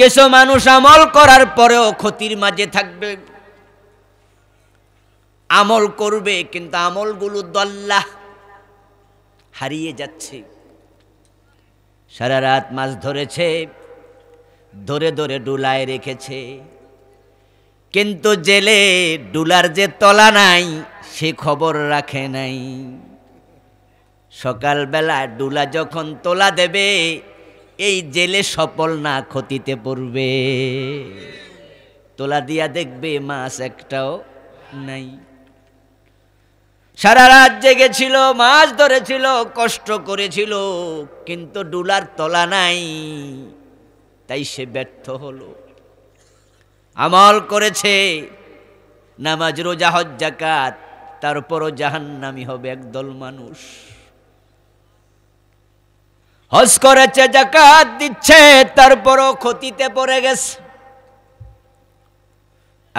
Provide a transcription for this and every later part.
কিছু মানুষ আমল করার পরেও ক্ষতির মাঝে থাকবে আমল করবে কিন্তু আমলগুলো দল্লা হারিয়ে যাচ্ছে সারা রাত মাছ ধরেছে ধরে ধরে ডুলায় রেখেছে কিন্তু জেলে ডুলার যে তলা নাই সে খবর রাখে নাই সকালবেলা ডুলা যখন তোলা দেবে এই জেলে সফল না ক্ষতিতে পড়বে তোলা দিয়া দেখবে মাছ একটাও নাই সারা রাত জেগেছিল মাছ ধরেছিল কষ্ট করেছিল কিন্তু ডুলার তলা নাই তাই সে ব্যর্থ হলো আমল করেছে নামাজ রোজা হজ্জাকাত তারপরও জাহান্নামি হবে একদল মানুষ হজ করেছে জাকাত দিচ্ছে তারপরও ক্ষতিতে পড়ে গেছে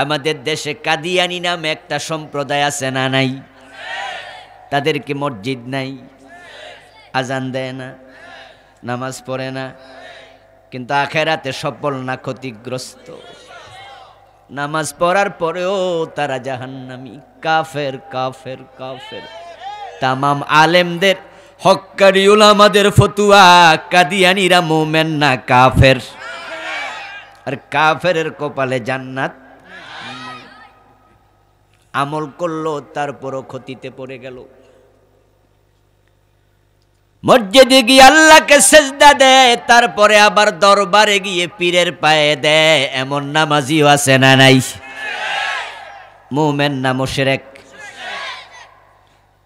আমাদের দেশে কাদিয়ানি নামে একটা সম্প্রদায় আছে না নাই তাদের কি মসজিদ নাই আজান দেয় না নামাজ পড়ে না কিন্তু আখেরাতে সফল না ক্ষতিগ্রস্ত নামাজ পড়ার পরেও তারা জাহান্নামি কাফের কাফের কাফের তামাম আলেমদের হকারি উলামাদের ফতুয়া কাদিয়ানিরা মোমেন না কাফের আর কাফের কপালে জান্নাত আমল করলো তারপরও ক্ষতিতে পড়ে গেল মসজিদে গিয়ে আল্লাহকে সেজদা দেয় তারপরে আবার দরবারে গিয়ে পীরের পায়ে দেয় এমন নামাজিও আছে না নাই মোমেন না এক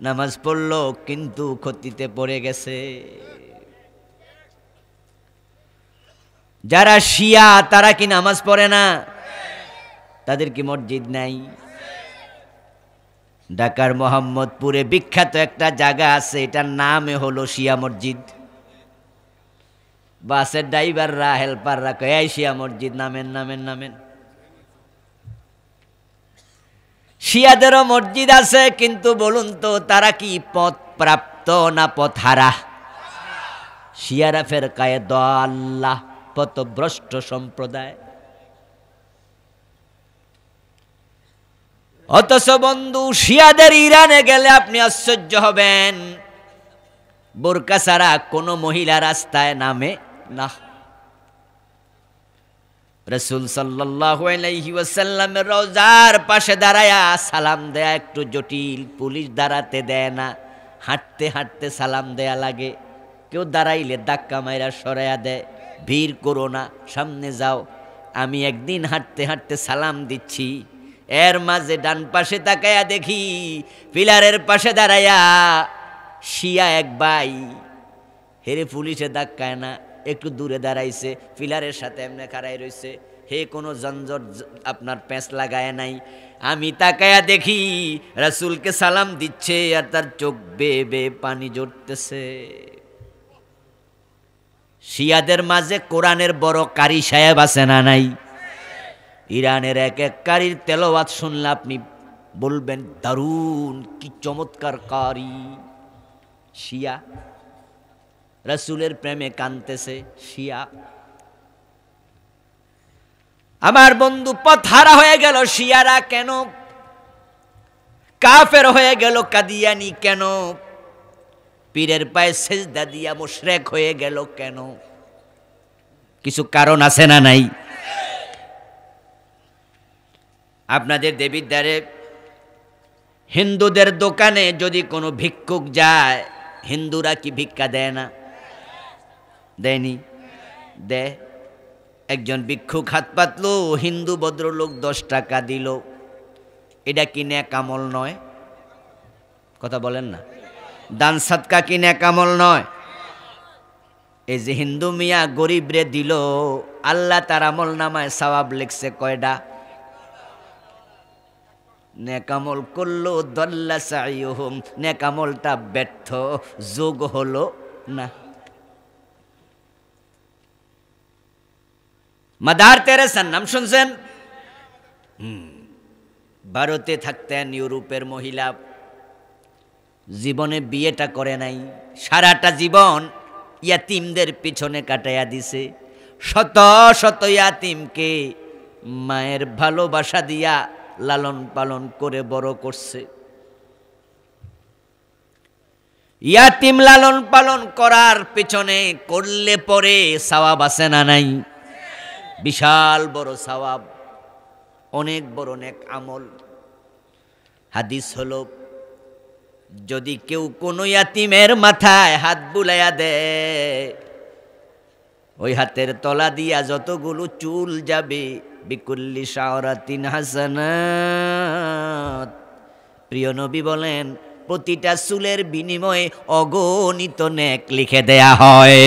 নামাজ পড়ল কিন্তু ক্ষতিতে পড়ে গেছে যারা শিয়া তারা কি নামাজ পড়ে না তাদের কি মসজিদ নাই ঢাকার মোহাম্মদপুরে বিখ্যাত একটা জায়গা আছে এটার নামে হলো শিয়া মসজিদ বাসের ড্রাইভাররা হেল্পাররা কয়ে শিয়া মসজিদ নামেন নামেন নামেন শিয়াদেরও মসজিদ আছে কিন্তু বলুন তো তারা কি পথ প্রাপ্ত না পথহারা শিয়ারা কায়ে দল্লাহ পথভ্রষ্ট সম্প্রদায় অথচ বন্ধু শিয়াদের ইরানে গেলে আপনি আশ্চর্য হবেন বোরকা ছাড়া কোনো মহিলা রাস্তায় নামে না রসুল সাল্লাসাল্লামের রোজার পাশে দাঁড়ায়া সালাম দেয়া একটু জটিল পুলিশ দাঁড়াতে দেয় না হাঁটতে হাঁটতে সালাম দেয়া লাগে কেউ দাঁড়াইলে ধাক্কা মাইরা সরাইয়া দেয় ভিড় করো না সামনে যাও আমি একদিন হাঁটতে হাঁটতে সালাম দিচ্ছি এর মাঝে ডান পাশে তাকায়া দেখি পিলারের পাশে দাঁড়াইয়া শিয়া এক ভাই হেরে পুলিশে ধাক্কায় না একটু দূরে দাঁড়াইছে পিলারের সাথে এমনি খাড়াই রয়েছে হে কোনো জঞ্জর আপনার প্যাঁচ লাগায় নাই আমি তাকায়া দেখি রাসুলকে সালাম দিচ্ছে আর তার চোখ বে বে পানি জড়তেছে শিয়াদের মাঝে কোরআনের বড় কারি সাহেব আছে না নাই ইরানের এক এক কারির তেলওয়াত শুনলে আপনি বলবেন দারুণ কি চমৎকার কারি শিয়া রসুলের প্রেমে কানতেছে শিয়া আমার বন্ধু পথারা হয়ে গেল শিয়ারা কেন কাফের হয়ে গেল কাদিয়ানি কেন পীরের পায়ে সেজদা দিয়া মুশরেক হয়ে গেল কেন কিছু কারণ আছে না নাই আপনাদের দেবীর দ্বারে হিন্দুদের দোকানে যদি কোনো ভিক্ষুক যায় হিন্দুরা কি ভিক্ষা দেয় না দেয়নি দে একজন ভিক্ষুক হাত পাতলো হিন্দু ভদ্রলোক দশ টাকা দিল এটা কি কামল নয় কথা বলেন না দান সাতকা কি কামল নয় এই যে হিন্দু মিয়া গরিব রে দিল আল্লাহ তার আমল নামায় সবাব লিখছে কয়ডা নেকামল করলো দল্লা সাইহম নেকামলটা ব্যর্থ যোগ হলো না মাদার তেরেসার নাম শুনছেন ভারতে থাকতেন ইউরোপের মহিলা জীবনে বিয়েটা করে নাই সারাটা জীবন ইয়াতিমদের পিছনে কাটাইয়া দিছে শত শত ইয়াতিমকে মায়ের ভালোবাসা দিয়া লালন পালন করে বড় করছে ইয়াতিম লালন পালন করার পিছনে করলে পরে সাওয়াব আছে না নাই বিশাল বড় সবাব অনেক বড় অনেক আমল হাদিস হল যদি কেউ কোনো ইয়াতিমের মাথায় হাত বুলাইয়া দেয় ওই হাতের তলা দিয়া যতগুলো চুল যাবে বিকুল্লি শাহরাতিন হাসানাত প্রিয় নবী বলেন প্রতিটা চুলের বিনিময়ে অগণিত নেক লিখে দেয়া হয়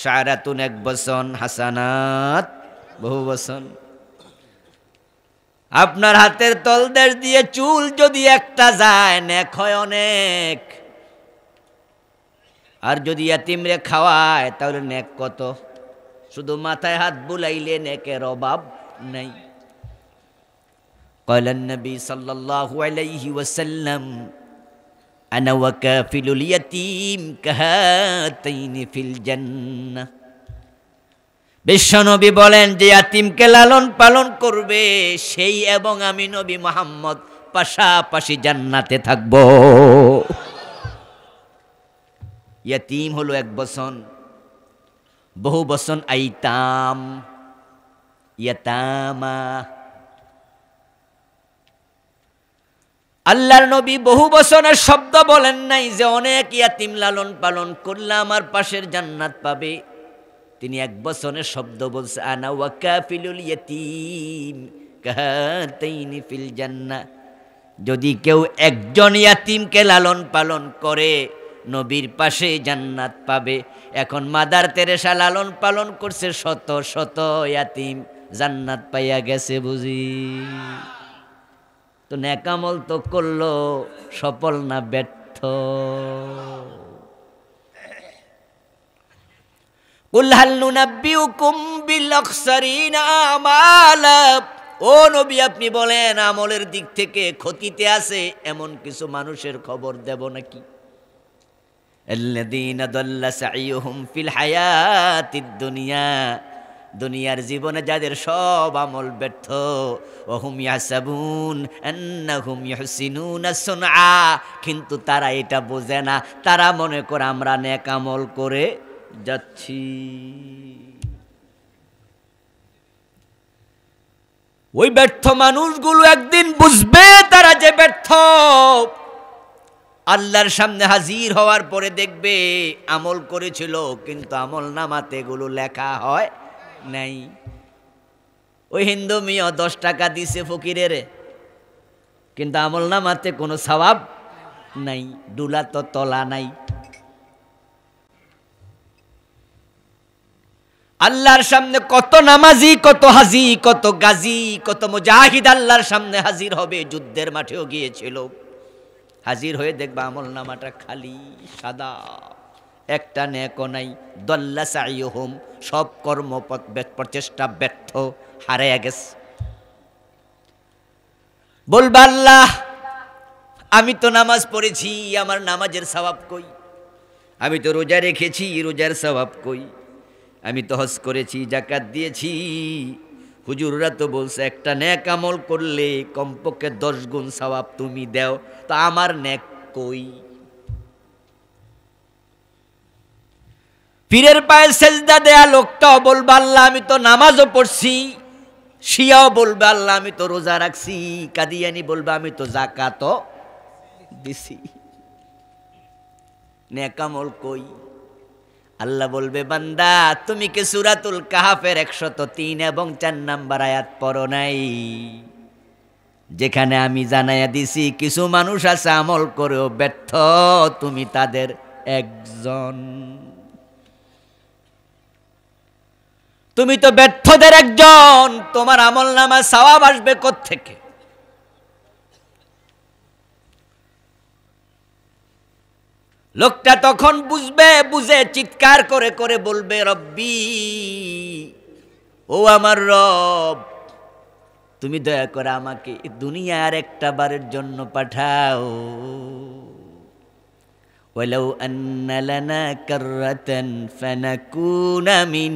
সারাতুন এক বসন হাসানাত বহু বসন আপনার হাতের তলদেশ দিয়ে চুল যদি একটা যায় নেক হয় অনেক আর যদি এতিমরে খাওয়ায় তাহলে নেক কত শুধু মাথায় হাত বুলাইলে নেকের অভাব নেই কয়লান নবী সাল্লাল্লাহু আলাইহি ওয়াসাল্লাম আনা ওয়া কাফিলুল ইয়াতিম কাহাতাইনি ফিল বিশ্বনবী বলেন যে আতিমকে লালন পালন করবে সেই এবং আমি নবী মোহাম্মদ পাশাপাশি জান্নাতে থাকব ইয়াতিম হলো এক বসন বহু বসন আইতাম ইয়াতামা আল্লাহর নবী বহু বছরের শব্দ বলেন নাই যে অনেক ইয়াতিম লালন পালন করলে আমার পাশের জান্নাত পাবে তিনি এক বছরের শব্দ বলছে আনা ফিলুল ইয়াতিম কাতাইনি ফিল জান্না যদি কেউ একজন ইয়াতিমকে লালন পালন করে নবীর পাশে জান্নাত পাবে এখন মাদার তেরেসা লালন পালন করছে শত শত ইয়াতিম জান্নাত পাইয়া গেছে বুঝি তো ন্যাকামল তো করলো সফল না ব্যর্থ ও নবী আপনি বলেন আমলের দিক থেকে ক্ষতিতে আছে এমন কিছু মানুষের খবর দেব নাকি الذين দুনিয়ার জীবনে যাদের সব আমল ব্যর্থ ওহুম ইয়াসাবুন কিন্তু তারা এটা বোঝে না তারা মনে করে আমরা নেক আমল করে যাচ্ছি ওই ব্যর্থ মানুষগুলো একদিন বুঝবে তারা যে ব্যর্থ আল্লাহর সামনে হাজির হওয়ার পরে দেখবে আমল করেছিল কিন্তু আমল নামাতে এগুলো লেখা হয় নাই ওই হিন্দু মেয়ে দশ টাকা দিছে ফকিরের কিন্তু আমল নামাতে কোনো স্বভাব নাই ডুলা তো তলা নাই আল্লাহর সামনে কত নামাজি কত হাজি কত গাজী কত মুজাহিদ আল্লাহর সামনে হাজির হবে যুদ্ধের মাঠেও গিয়েছিল হাজির হয়ে দেখবা আমল নামাটা খালি সাদা একটা নেকও নাই দল্লা হোম সব কর্ম প্রচেষ্টা ব্যর্থ হারে গেছে বলবাল্লাহ আমি তো নামাজ পড়েছি আমার নামাজের স্বভাব কই আমি তো রোজা রেখেছি রোজার স্বভাব কই আমি তো হস করেছি জাকাত দিয়েছি হুজুররা তো বলছে একটা ন্যাক আমল করলে কমপক্ষে দশ গুণ স্বভাব তুমি দেও তা আমার ন্যাক কই পীরের পায়ে সেজদা দেয়া লোকটাও বলবা আল্লাহ আমি তো নামাজও পড়ছি শিয়াও বলবে আল্লাহ আমি তো রোজা রাখছি কাদিয়ানি বলবে আমি তো জাকাত দিছি নেকামল কই আল্লাহ বলবে বান্দা তুমি কি সুরাতুল কাহাফের একশত তিন এবং চার নাম্বার আয়াত পড়ো নাই যেখানে আমি জানাইয়া দিছি কিছু মানুষ আছে আমল করেও ব্যর্থ তুমি তাদের একজন তুমি তো ব্যর্থদের একজন তোমার আমল নামা সাওয়াব আসবে থেকে। লোকটা তখন বুঝবে বুঝে চিৎকার করে করে বলবে রব্বি ও আমার রব তুমি দয়া করে আমাকে দুনিয়ার একটা বারের জন্য পাঠাও ولو أن لنا كرة فنكون من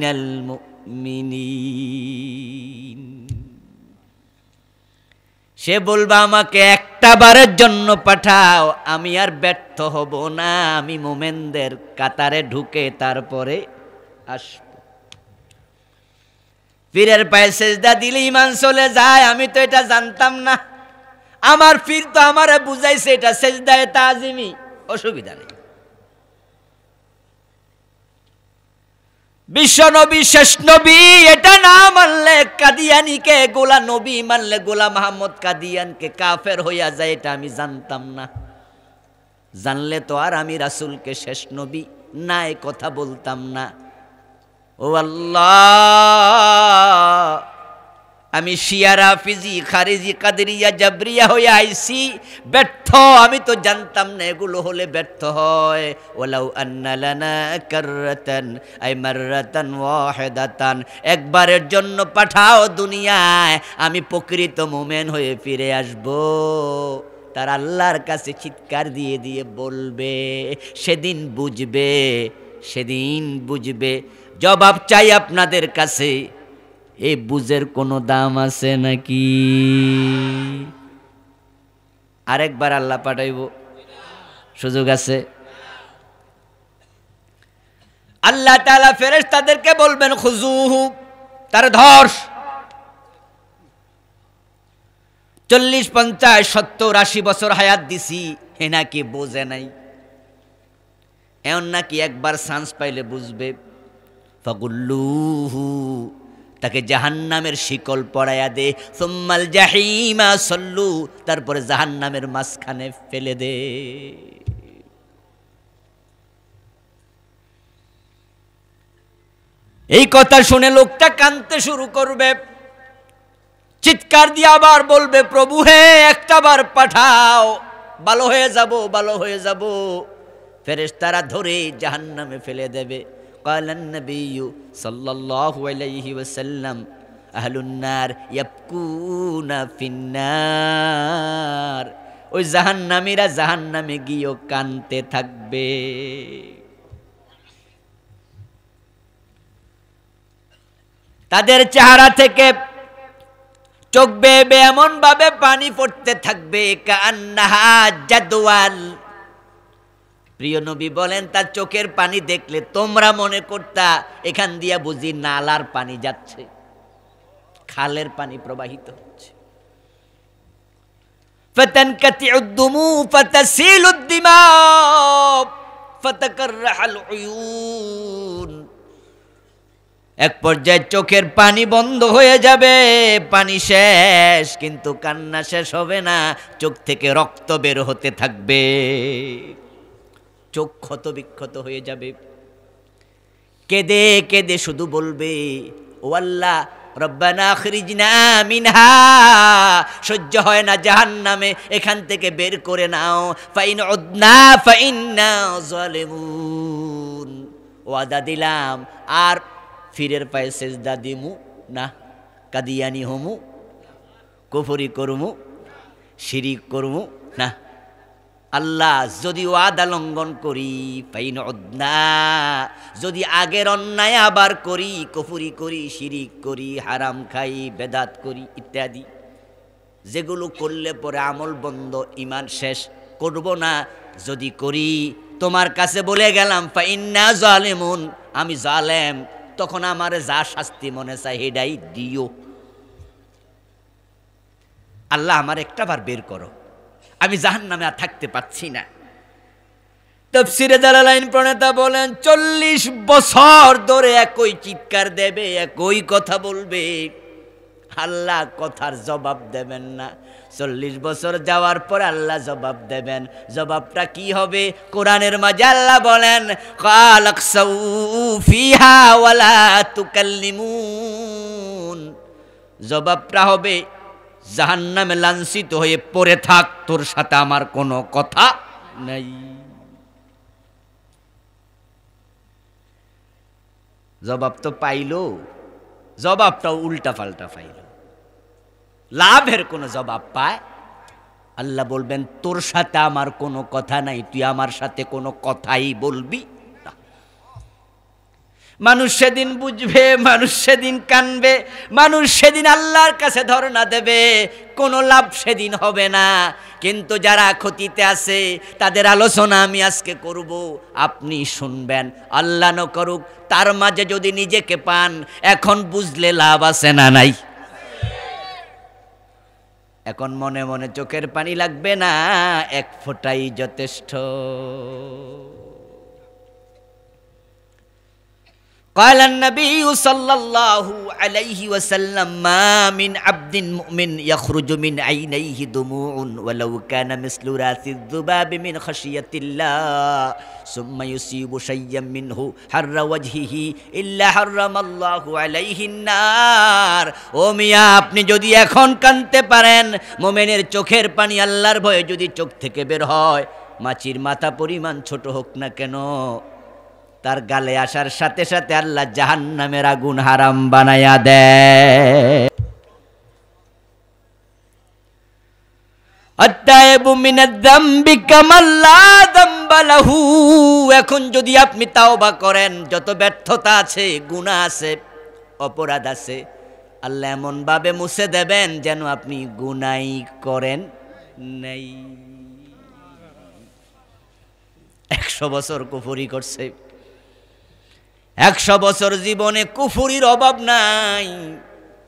মু মুমিনিন সে বলবা আমাকে একটা বারের জন্য পাঠাও আমি আর ব্যর্থ হব না আমি মোমেনদের কাতারে ঢুকে তারপরে আসব পীরের পায়ে সেজদা দিলে ইমান চলে যায় আমি তো এটা জানতাম না আমার পীর তো আমারে বুঝাইছে এটা সেজদায় তাজিমি অসুবিধা নেই বিশ্বনবী শেষ নবী এটা না মানলে কাদিয়ানি কে গোলা নবী মানলে গোলা মাহমদ কে কাফের হইয়া যায় এটা আমি জানতাম না জানলে তো আর আমি রাসুলকে শেষ নবী না এ কথা বলতাম না ও আল্লাহ আমি শিয়ারা ফিজি খারিজি কাদেরিয়া জাবরিয়া হয়ে আইসি ব্যর্থ আমি তো জানতাম না এগুলো হলে ব্যর্থ হয় ওলাউ আন্নালানা কাররাতান আই মাররাতান ওয়াহিদাতান একবারের জন্য পাঠাও দুনিয়ায় আমি প্রকৃত মোমেন হয়ে ফিরে আসব তার আল্লাহর কাছে চিৎকার দিয়ে দিয়ে বলবে সেদিন বুঝবে সেদিন বুঝবে জবাব চাই আপনাদের কাছে এ বুঝের কোনো দাম আছে নাকি আরেকবার আল্লাহ পাঠাইব সুযোগ আছে আল্লাহ তালা ফেরেস তাদেরকে বলবেন খুজুহু তার ধর্ষ চল্লিশ পঞ্চাশ সত্তর আশি বছর হায়াত দিছি হে নাকি বোঝে নাই এমন নাকি একবার চান্স পাইলে বুঝবে ফগুল্লুহু তাকে জাহান্নামের শিকল পড়ায়া দে সোম্মাল জাহিমা সল্লু তারপরে জাহান্নামের মাঝখানে ফেলে দে এই কথা শুনে লোকটা কানতে শুরু করবে চিৎকার দিয়ে আবার বলবে প্রভু হে একটা বার পাঠাও ভালো হয়ে যাব ভালো হয়ে যাব তারা ধরে জাহান্নামে ফেলে দেবে قال النبي صلى الله عليه وسلم أهل النار يبكون في النار ওই জাহান্নামীরা জাহান্নামে গিয়েও কানতে থাকবে তাদের চেহারা থেকে চোখ বেয়ে এমন ভাবে পানি পড়তে থাকবে কান্না জাদওয়াল প্রিয় নবী বলেন তার চোখের পানি দেখলে তোমরা মনে করতা এখান দিয়া বুঝি নালার পানি যাচ্ছে খালের পানি প্রবাহিত হচ্ছে এক পর্যায়ে চোখের পানি বন্ধ হয়ে যাবে পানি শেষ কিন্তু কান্না শেষ হবে না চোখ থেকে রক্ত বের হতে থাকবে চোখ ক্ষত বিক্ষত হয়ে যাবে কেদে কেদে শুধু বলবে ও আল্লাহ রব্বানা খরিজনা মিনহা সহ্য হয় না জাহান নামে এখান থেকে বের করে নাও ফাইন অদনা ফাইন না জলেমুন ওয়াদা দিলাম আর ফিরের পায়ে সেজদা দিমু না কাদিয়ানি হমু কুফরি করমু শিরিক করমু না আল্লাহ যদি ওয়াদা লঙ্ঘন করি পাইন না যদি আগের অন্যায় আবার করি কফুরি করি শিরিক করি হারাম খাই বেদাত করি ইত্যাদি যেগুলো করলে পরে আমল বন্ধ ইমান শেষ করব না যদি করি তোমার কাছে বলে গেলাম ফাইন্না জালেমুন আমি জালেম তখন আমার যা শাস্তি মনে চাই হেডাই দিও আল্লাহ আমার একটা বার বের করো আমি জাহান নামে আর থাকতে পাচ্ছি না তফসিরে জালালাইন প্রণেতা বলেন চল্লিশ বছর ধরে একই চিৎকার দেবে একই কথা বলবে আল্লাহ কথার জবাব দেবেন না চল্লিশ বছর যাওয়ার পর আল্লাহ জবাব দেবেন জবাবটা কি হবে কোরআনের মাঝে আল্লাহ বলেন জবাবটা হবে জাহান্নামে লাঞ্ছিত হয়ে পড়ে থাক তোর সাথে আমার কোনো কথা নেই জবাব তো পাইল জবাবটাও উল্টা পাল্টা পাইল লাভের কোনো জবাব পায় আল্লাহ বলবেন তোর সাথে আমার কোনো কথা নাই তুই আমার সাথে কোনো কথাই বলবি মানুষ সেদিন বুঝবে মানুষ সেদিন কানবে মানুষ সেদিন আল্লাহর কাছে ধর্ণা দেবে কোনো লাভ সেদিন হবে না কিন্তু যারা ক্ষতিতে আছে তাদের আলোচনা আমি আজকে করব আপনি শুনবেন আল্লাহ ন করুক তার মাঝে যদি নিজেকে পান এখন বুঝলে লাভ আছে না নাই এখন মনে মনে চোখের পানি লাগবে না এক ফোটাই যথেষ্ট قال النبي صلى الله عليه وسلم ما من عبد مؤمن يخرج من عينيه دموع ولو كان مثل راس الذباب من خشية الله ثم يصيب شيئا منه حر وجهه إلا حرم الله عليه النار ও মিয়া আপনি যদি এখন কানতে পারেন মোমেনের চোখের পানি আল্লাহর ভয়ে যদি চোখ থেকে বের হয় মাছির মাথা পরিমাণ ছোট হোক না কেন তার গালে আসার সাথে সাথে আল্লাহ জাহান নামের আগুন হারাম বানায়া দেয় এখন যদি আপনি তাও বা করেন যত ব্যর্থতা আছে গুণা আছে অপরাধ আছে আল্লাহ এমনভাবে মুছে দেবেন যেন আপনি গুনাই করেন নেই একশো বছর কুফরি করছে একশো বছর জীবনে কুফুরির অভাব নাই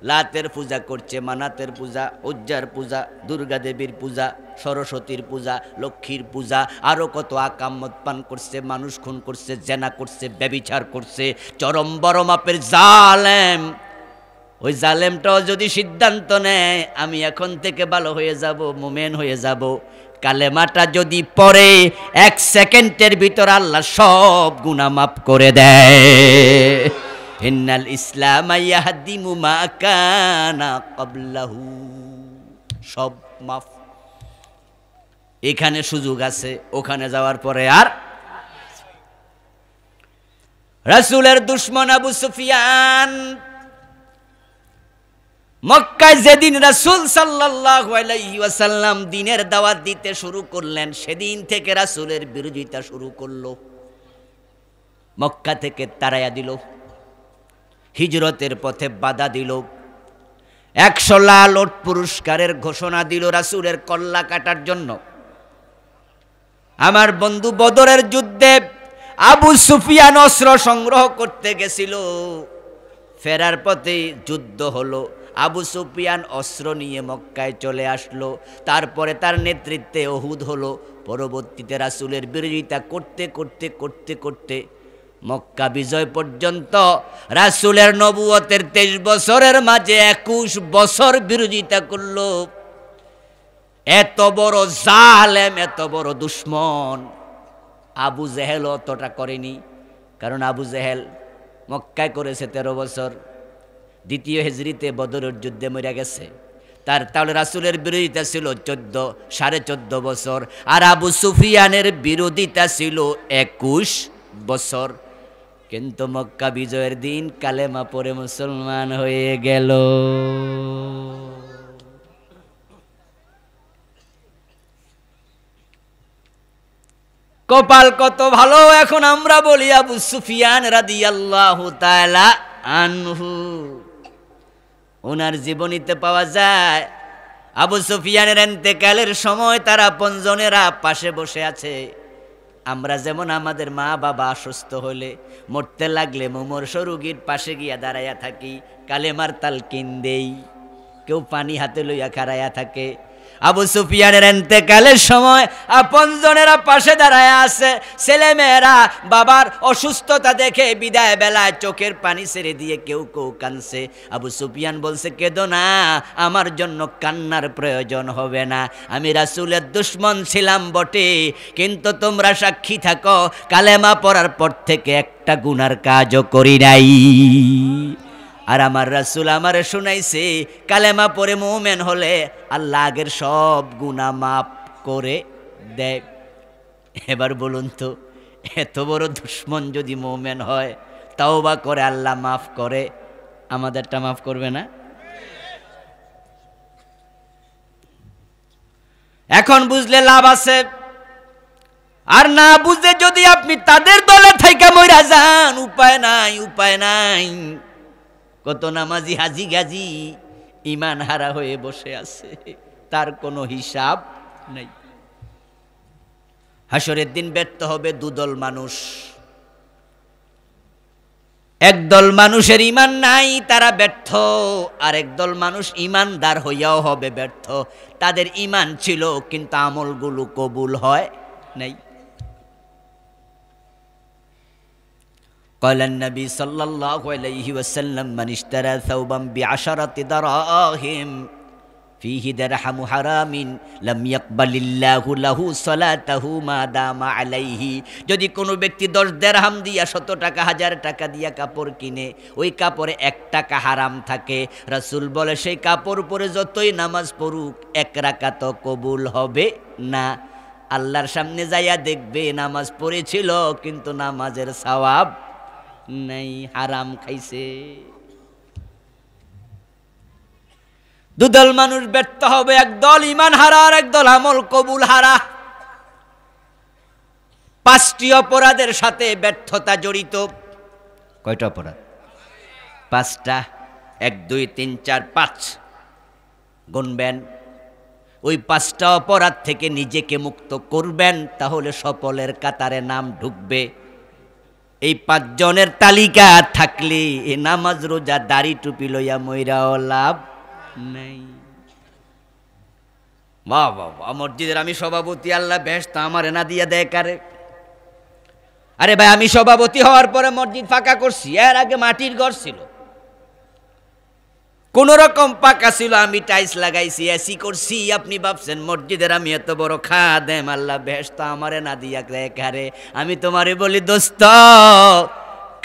লাতের পূজা করছে মানাতের পূজা উজ্জার পূজা দুর্গা দেবীর পূজা সরস্বতীর পূজা লক্ষ্মীর পূজা আরও কত আকাম্মত পান করছে মানুষ খুন করছে জেনা করছে ব্যবিচার করছে চরম বড় মাপের জালেম ওই জালেমটাও যদি সিদ্ধান্ত নেয় আমি এখন থেকে ভালো হয়ে যাব মোমেন হয়ে যাব কালেমাটা যদি পরে এক সেকেন্ডের ভিতর আল্লাহ সব গুণা মাফ করে দেয় ইসলাম সব মাফ এখানে সুযোগ আছে ওখানে যাওয়ার পরে আর রসুলের দুশ্মন আবু সুফিয়ান মক্কায় যেদিন রাসুল সাল্লাসাল্লাম দিনের দাওয়াত দিতে শুরু করলেন সেদিন থেকে রাসুলের বিরোধিতা শুরু করল মক্কা থেকে তারাইয়া দিল হিজরতের পথে বাধা দিল একশো লাল ওট পুরস্কারের ঘোষণা দিল রাসুলের কল্লা কাটার জন্য আমার বন্ধু বদরের যুদ্ধে আবু সুফিয়ান অস্ত্র সংগ্রহ করতে গেছিল ফেরার পথে যুদ্ধ হলো আবু সুফিয়ান অস্ত্র নিয়ে মক্কায় চলে আসলো তারপরে তার নেতৃত্বে অহুদ হলো পরবর্তীতে রাসুলের বিরোধিতা করতে করতে করতে করতে মক্কা বিজয় পর্যন্ত রাসুলের নবুয়তের তেইশ বছরের মাঝে একুশ বছর বিরোধিতা করল এত বড় জালেম এত বড় দুশ্মন আবু জেহেল অতটা করেনি কারণ আবু জেহেল মক্কায় করেছে তেরো বছর দ্বিতীয় হেজরিতে বদরের যুদ্ধে মরে গেছে তার তাহলে রাসুলের বিরোধিতা ছিল চোদ্দ সাড়ে চোদ্দ বছর আর আবু সুফিয়ানের বিরোধিতা ছিল একুশ বছর কিন্তু মক্কা বিজয়ের দিন কালেমা পরে মুসলমান হয়ে গেল কপাল কত ভালো এখন আমরা বলি আবু সুফিয়ান রাদি তালা আনহু ওনার জীবনীতে পাওয়া যায় আবু সুফিয়ানের এন্তেকালের সময় তারা পঞ্জনেরা পাশে বসে আছে আমরা যেমন আমাদের মা বাবা অসুস্থ হলে মরতে লাগলে মুমর্ষ রুগীর পাশে গিয়া দাঁড়াইয়া থাকি কালেমার তাল কিন দেই কেউ পানি হাতে লইয়া খারাইয়া থাকে আবু সুফিয়ানের এতেকালের সময় আপন জনেরা পাশে দাঁড়ায় আছে ছেলেমেয়েরা বাবার অসুস্থতা দেখে বিদায় বেলায় চোখের পানি ছেড়ে দিয়ে কেউ কেউ কানছে আবু সুফিয়ান বলছে কেঁদো না আমার জন্য কান্নার প্রয়োজন হবে না আমি রাসুলের দুশ্মন ছিলাম বটে কিন্তু তোমরা সাক্ষী থাকো কালেমা পড়ার পর থেকে একটা গুনার কাজও করি নাই আর আমার রাসুল আমারে শুনাইছে কালেমা পরে মোমেন হলে আল্লাহ আগের সব গুণা মাফ করে দেয় এবার বলুন তো এত বড় দুশ্মন যদি মোমেন হয় তাও বা করে আল্লাহ মাফ করে আমাদেরটা মাফ করবে না এখন বুঝলে লাভ আছে আর না বুঝলে যদি আপনি তাদের দলে থেকে মরা যান উপায় নাই উপায় নাই কত নামাজি হাজি গাজি ইমান হারা হয়ে বসে আছে তার কোনো হিসাব নেই হাসরের দিন ব্যর্থ হবে দুদল মানুষ একদল মানুষের ইমান নাই তারা ব্যর্থ আর একদল মানুষ ইমানদার হইয়াও হবে ব্যর্থ তাদের ইমান ছিল কিন্তু আমলগুলো কবুল হয় নাই قال النبي صلى الله عليه وسلم من اشترى ثوبا بعشرة دراهم فيه درهم حرام لم يقبل الله له صلاته ما دام عليه যদি কোনো ব্যক্তি 10 দিরহাম দিয়া 100 টাকা হাজার টাকা দিয়া কাপড় কিনে ওই কাপড়ে 1 টাকা হারাম থাকে রাসূল বলে সেই কাপড় পরে যতই নামাজ পড়ুক এক রাকাত কবুল হবে না আল্লাহর সামনে যাইয়া দেখবে নামাজ পড়েছিল কিন্তু নামাজের সওয়াব নাই হারাম খাইছে দুদল মানুষ ব্যর্থ হবে একদল ইমান হারা আর একদল আমল কবুল হারা পাঁচটি অপরাধের সাথে ব্যর্থতা জড়িত কয়টা অপরাধ পাঁচটা এক দুই তিন চার পাঁচ গুনবেন ওই পাঁচটা অপরাধ থেকে নিজেকে মুক্ত করবেন তাহলে সফলের কাতারে নাম ঢুকবে এই পাঁচজনের তালিকা থাকলে এ নামাজ রোজা দাড়ি টুপি লইয়া মইরাও লাভ নেই বা বাবা মসজিদের আমি সভাপতি আল্লাহ ব্যস্ত আমার এনা দিয়া দেয় কারে আরে ভাই আমি সভাপতি হওয়ার পরে মসজিদ ফাঁকা করছি এর আগে মাটির ঘর ছিল কোন রকম পাকা ছিল আমি টাইলস লাগাইছি এসি করছি আপনি ভাবছেন মসজিদের আমি এত বড় খাদেম আল্লাহ ভেস্ত আমারে না দিয়া দেখারে আমি তোমারে বলি দোস্ত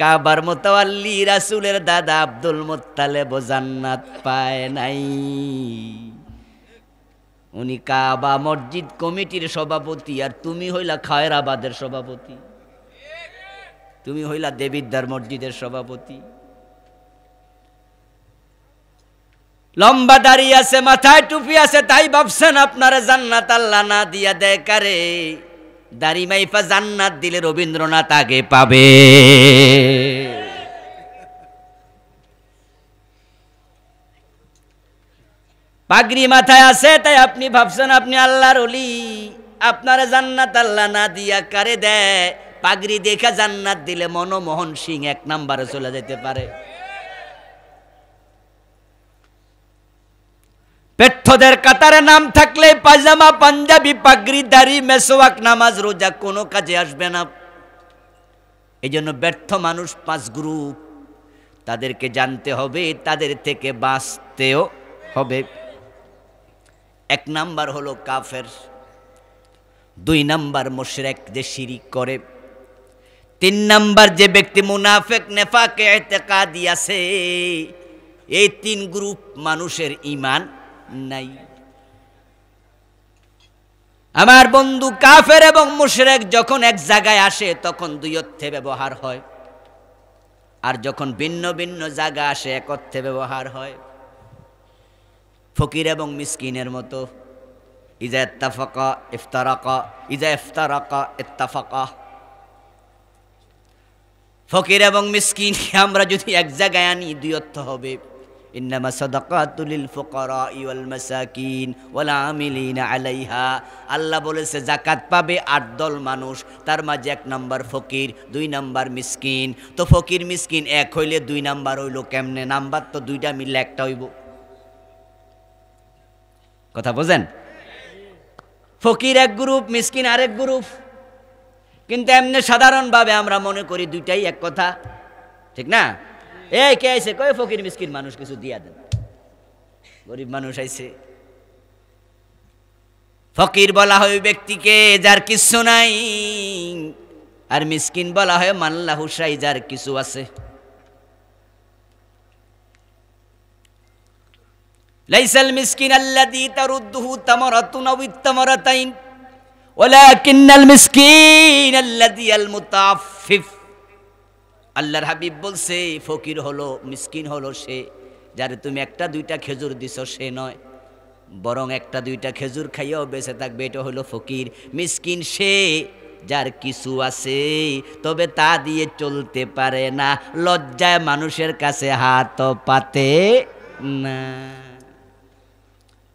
কাবার মোতাল্লি রাসুলের দাদা আব্দুল মোত্তালে জান্নাত পায় নাই উনি কাবা মসজিদ কমিটির সভাপতি আর তুমি হইলা খায়রাবাদের সভাপতি তুমি হইলা দেবিদ্দার মসজিদের সভাপতি লম্বা দাঁড়িয়ে আছে মাথায় টুপি আছে তাই ভাবছেন আপনারা জান্নাত আল্লাহ না দিয়া দেয় কারে দাড়ি মাইফা জান্নাত দিলে রবীন্দ্রনাথ আগে পাবে পাগড়ি মাথায় আছে তাই আপনি ভাবছেন আপনি আল্লাহর অলি আপনার জান্নাত আল্লাহ না দিয়া কারে দেয় পাগড়ি দেখা জান্নাত দিলে মনমোহন সিং এক নাম্বারে চলে যেতে পারে পেট্টদের কাতারে নাম থাকলে পাজামা পাঞ্জাবি পাগরি দাড়ি মেসোয়াক নামাজ রোজা কোনো কাজে আসবে না এই জন্য ব্যর্থ মানুষ পাঁচ গ্রুপ তাদেরকে জানতে হবে তাদের থেকে বাঁচতেও হবে এক নাম্বার হলো কাফের দুই নাম্বার মোশরেক যে শিরিক করে তিন নাম্বার যে ব্যক্তি মুনাফেক নেফাকে এতেকা দিয়াছে এই তিন গ্রুপ মানুষের ইমান নাই আমার বন্ধু কাফের এবং মুশরেক যখন এক জায়গায় আসে তখন দুই অর্থে ব্যবহার হয় আর যখন ভিন্ন ভিন্ন জায়গা আসে অর্থে ব্যবহার হয় ফকির এবং মিসকিনের মতো ইজা ইত্তাফাকা ইফতারাকা ইজা ইফতারাকা ইত্তাফাকা ফকির এবং মিসকিন আমরা যদি এক জায়গায় আনি দুই অর্থ হবে إنما صدقات للفقراء والمساكين والعاملين عليها আল্লাহ বলেছে জাকাত পাবে আট দল মানুষ তার মাঝে এক নাম্বার ফকির দুই নাম্বার মিসকিন তো ফকির মিসকিন এক হইলে দুই নাম্বার হইল কেমনে নাম্বার তো দুইটা মিললে একটা হইব কথা বোঝেন ফকির এক গ্রুপ মিসকিন আরেক গ্রুপ কিন্তু এমনি সাধারণভাবে আমরা মনে করি দুইটাই এক কথা ঠিক না এই কে আইসে কয় ফকির মিসকির মানুষ কিছু দিয়া দেন গরিব মানুষ আইসে ফকির বলা হয় ব্যক্তিকে যার কিছু নাই আর মিসকিন বলা হয় মাল্লা হুসাই যার কিছু আছে লাইসাল মিসকিন আল্লাদি তারুদ্দুহু তামারাতুন আও ইত্তামারাতাইন ওয়ালাকিন্নাল মিসকিন আল্লাদি আল মুতাফফিফ আল্লাহর হাবিব বলছে ফকির হলো মিসকিন হলো সে যারে তুমি একটা দুইটা খেজুর দিছ সে নয় বরং একটা দুইটা খেজুর খাইয়াও বেঁচে থাকবে এটা হলো ফকির মিসকিন সে যার কিছু আছে তবে তা দিয়ে চলতে পারে না লজ্জায় মানুষের কাছে হাত পাতে না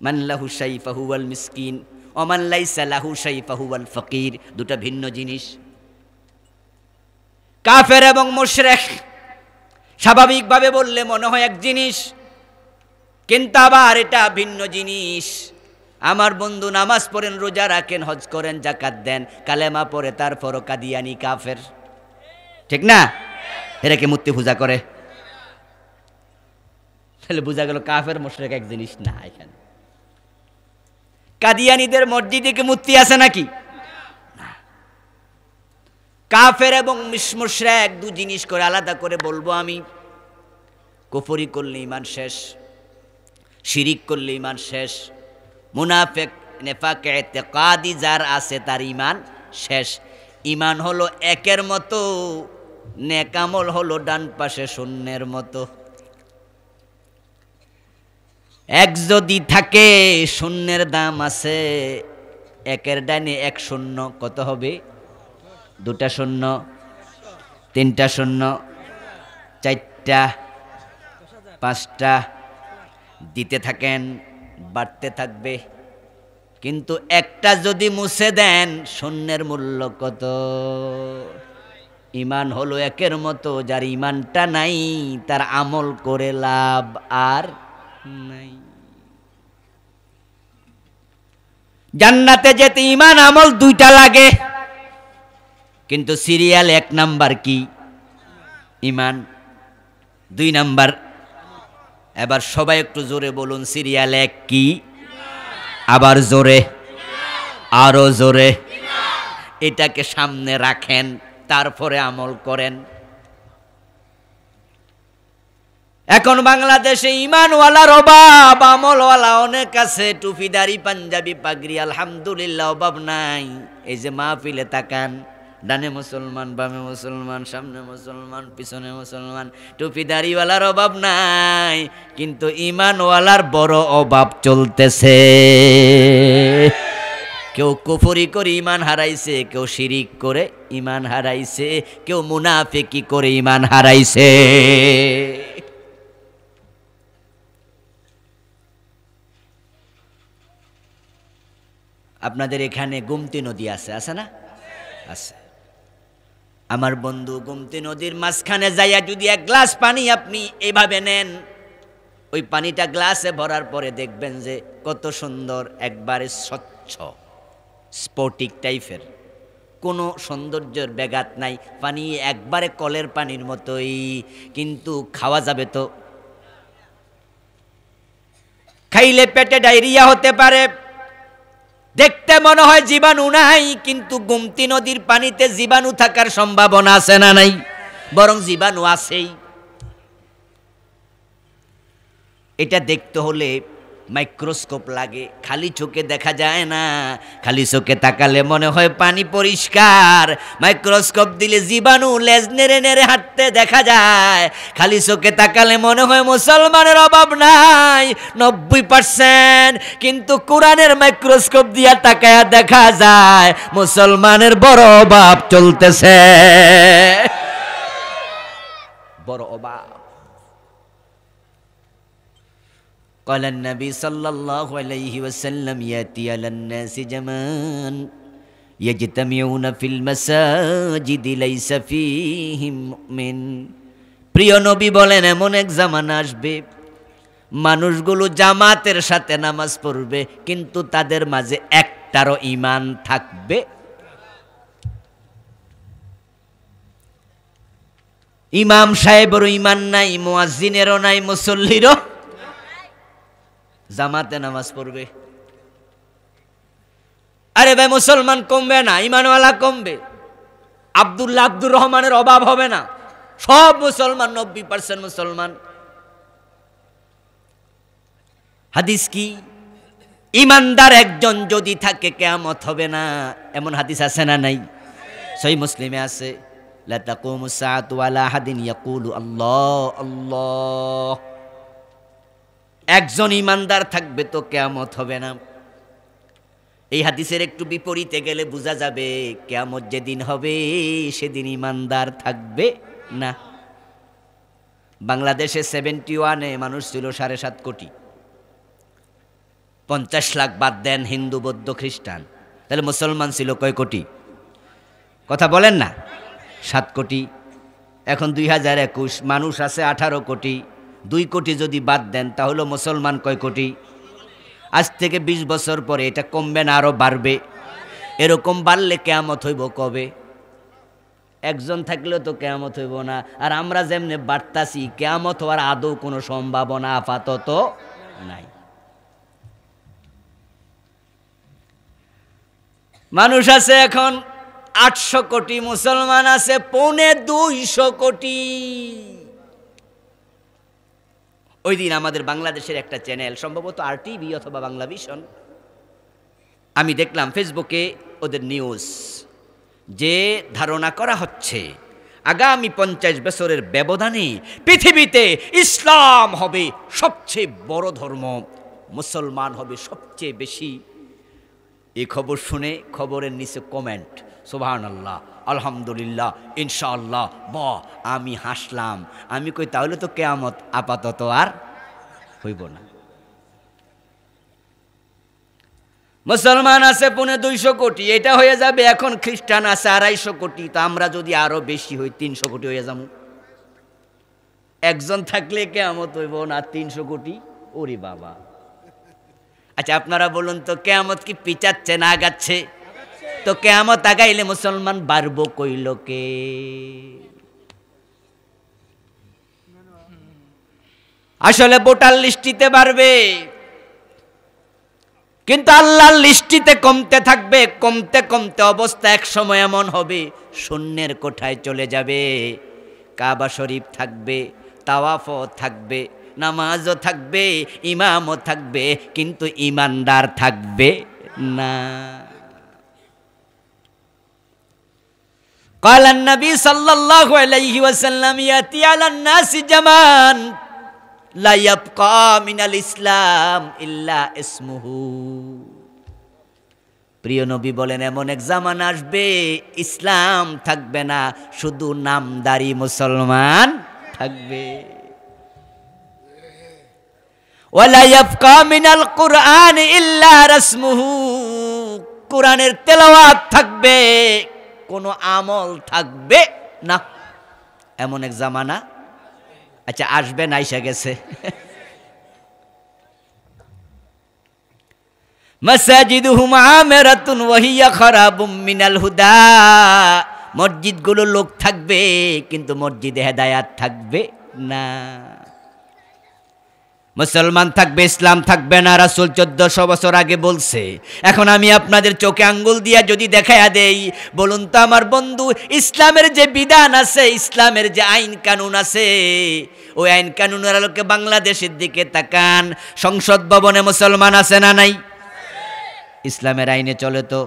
মানলাহু সাইফাহুয়াল মিসকিন অমান্লাই সালাহু সাইফাহুয়াল ফকির দুটা ভিন্ন জিনিস কাফের এবং মুশরেক স্বাভাবিকভাবে বললে মনে হয় এক জিনিস কিন্তু আবার এটা ভিন্ন জিনিস আমার বন্ধু নামাজ পড়েন রোজা রাখেন হজ করেন জাকাত দেন কালেমা পরে তারপর কাদিয়ানি কাফের ঠিক না এরাকে মূর্তি পূজা করে তাহলে বোঝা গেল কাফের মুশরেক এক জিনিস না এখানে কাদিয়ানিদের মসজিদে কি মূর্তি আছে নাকি কাফের এবং এক দু জিনিস করে আলাদা করে বলবো আমি কুফরি করলে ইমান শেষ শিরিক করলে ইমান শেষ মুনাফেক নেফাকে তেকাদি যার আছে তার ইমান শেষ ইমান হলো একের মতো নেকামল হলো ডান পাশে শূন্যের মতো এক যদি থাকে শূন্যের দাম আছে একের ডানে এক শূন্য কত হবে দুটা শূন্য তিনটা শূন্য চারটা পাঁচটা দিতে থাকেন বাড়তে থাকবে কিন্তু একটা যদি মুছে দেন শূন্যের মূল্য কত ইমান হলো একের মতো যার ইমানটা নাই তার আমল করে লাভ আর নাই জান্নাতে যেতে ইমান আমল দুইটা লাগে কিন্তু সিরিয়াল এক নাম্বার কি ইমান দুই নাম্বার এবার সবাই একটু জোরে বলুন সিরিয়াল এক কি আবার জোরে আরও জোরে এটাকে সামনে রাখেন তারপরে আমল করেন এখন বাংলাদেশে ইমানওয়ালার অভাব আমলওয়ালা অনেক আছে টুপিদারি পাঞ্জাবি পাগরি আলহামদুলিল্লাহ অভাব নাই এই যে মাহফিলে তাকান ডানে মুসলমান বামে মুসলমান সামনে মুসলমান পিছনে মুসলমান টুপি দাড়িওয়ালার অভাব নাই কিন্তু ইমানওয়ালার বড় অভাব চলতেছে কেউ কুফরি করে ইমান হারাইছে কেউ শিরিক করে ইমান হারাইছে কেউ মুনাফেকি করে ইমান হারাইছে আপনাদের এখানে গুমতি নদী আছে আছে না আছে আমার বন্ধু গুমতি নদীর মাঝখানে যাইয়া যদি এক গ্লাস পানি আপনি এভাবে নেন ওই পানিটা গ্লাসে ভরার পরে দেখবেন যে কত সুন্দর একবারে স্বচ্ছ স্পটিক টাইপের কোনো সৌন্দর্যের ব্যাঘাত নাই পানি একবারে কলের পানির মতোই কিন্তু খাওয়া যাবে তো খাইলে পেটে ডায়রিয়া হতে পারে দেখতে মনে হয় জীবাণু নাই কিন্তু গুমতি নদীর পানিতে জীবাণু থাকার সম্ভাবনা আছে না নাই বরং জীবাণু আছেই এটা দেখতে হলে মাইক্রোস্কোপ লাগে খালি চোখে দেখা যায় না খালি চোখে তাকালে মনে হয় পানি পরিষ্কার মাইক্রোস্কোপ দিলে জীবাণু লেজ নেড়ে নেড়ে হাঁটতে দেখা যায় খালি চোখে তাকালে মনে হয় মুসলমানের অভাব নাই নব্বই পার্সেন্ট কিন্তু কোরআনের মাইক্রোস্কোপ দিয়া তাকায়া দেখা যায় মুসলমানের বড় অভাব চলতেছে বড় অভাব قال النبي صلى الله عليه وسلم يأتي على الناس جمان يجتمعون في المساجد ليس فيهم مؤمن প্রিয় নবী বলেন এমন এক জামানা আসবে মানুষগুলো জামাতের সাথে নামাজ পড়বে কিন্তু তাদের মাঝে একটারও ইমান থাকবে ইমাম সাহেবেরও ইমান নাই মোয়াজিনেরও নাই মুসল্লিরও জামাতে নামাজ পড়বে আরে ভাই মুসলমান কমবে না ইমানওয়ালা কমবে আবদুল্লা আব্দুর রহমানের অভাব হবে না সব মুসলমান নব্বই পার্সেন্ট মুসলমান হাদিস কি ইমানদার একজন যদি থাকে কেয়ামত হবে না এমন হাদিস আছে না নাই সই মুসলিমে আছে লা সাআতু আলা হাদিন ইয়াকুলু আল্লাহ আল্লাহ একজন ইমানদার থাকবে তো কেয়ামত হবে না এই হাদিসের একটু বিপরীতে গেলে বোঝা যাবে কেয়ামত যেদিন হবে সেদিন ইমানদার থাকবে না বাংলাদেশে সেভেন্টি ওয়ানে মানুষ ছিল সাড়ে সাত কোটি পঞ্চাশ লাখ বাদ দেন হিন্দু বৌদ্ধ খ্রিস্টান তাহলে মুসলমান ছিল কয় কোটি কথা বলেন না সাত কোটি এখন দুই হাজার একুশ মানুষ আছে আঠারো কোটি দুই কোটি যদি বাদ দেন তাহলে মুসলমান কয় কোটি আজ থেকে ২০ বছর পরে এটা কমবে না আরও বাড়বে এরকম বাড়লে কেয়ামত হইব কবে একজন থাকলেও তো কেয়ামত হইব না আর আমরা যেমনি বাড়তাছি কেয়ামত হওয়ার আদৌ কোনো সম্ভাবনা আপাতত নাই মানুষ আছে এখন আটশো কোটি মুসলমান আছে পৌনে দুইশো কোটি ওই দিন আমাদের বাংলাদেশের একটা চ্যানেল সম্ভবত আর টিভি অথবা বাংলা ভিশন আমি দেখলাম ফেসবুকে ওদের নিউজ যে ধারণা করা হচ্ছে আগামী পঞ্চাশ বছরের ব্যবধানে পৃথিবীতে ইসলাম হবে সবচেয়ে বড় ধর্ম মুসলমান হবে সবচেয়ে বেশি এ খবর শুনে খবরের নিচে কমেন্ট সোভান আল্লাহ আলহামদুলিল্লাহ ইনশাল্লাহ ব আমি হাসলাম আমি কই তাহলে তো কেয়ামত আপাতত আর হইব না মুসলমান আছে পুনে দুইশো কোটি এটা হয়ে যাবে এখন খ্রিস্টান আছে আড়াইশো কোটি তো আমরা যদি আরও বেশি হই তিনশো কোটি হয়ে যাবো একজন থাকলে কেয়ামত হইব না তিনশো কোটি ওরে বাবা আচ্ছা আপনারা বলুন তো কেয়ামত কি পিচাচ্ছে না আগাচ্ছে তো কেমত আগাইলে মুসলমান বাড়ব কে আসলে বোটার লিস্টিতে বাড়বে কিন্তু আল্লাহর লিস্টিতে কমতে থাকবে কমতে কমতে অবস্থা এক সময় এমন হবে শূন্যের কোঠায় চলে যাবে কাবা শরীফ থাকবে তাওয়াফও থাকবে নামাজও থাকবে ইমামও থাকবে কিন্তু ইমানদার থাকবে না قال النبي صلى الله عليه وسلم يأتي على الناس جمان لا يبقى من الإسلام إلا اسمه প্রিয় নবী বলেন এমন এক জামান আসবে ইসলাম থাকবে না শুধু নামদারি মুসলমান থাকবে কুরআন রাসমুহু কোরআনের তেলাওয়াত থাকবে কোনো আমল থাকবে না এমন এক জামানা আচ্ছা আসবে না এসে গেছে মসাজিদুহুম আমেরাতুন ওয়াহিয়া খারাবুম মিনাল হুদা মসজিদগুলো লোক থাকবে কিন্তু মসজিদে হেদায়াত থাকবে না মুসলমান থাকবে ইসলাম থাকবে না রাসুল চোদ্দশো বছর আগে বলছে এখন আমি আপনাদের চোখে আঙ্গুল দিয়া যদি দেখাইয়া দেই বলুন তো আমার বন্ধু ইসলামের যে বিধান আছে ইসলামের যে আইন কানুন আছে ওই আইন কানুনের আলোকে বাংলাদেশের দিকে তাকান সংসদ ভবনে মুসলমান আছে না নাই ইসলামের আইনে চলে তো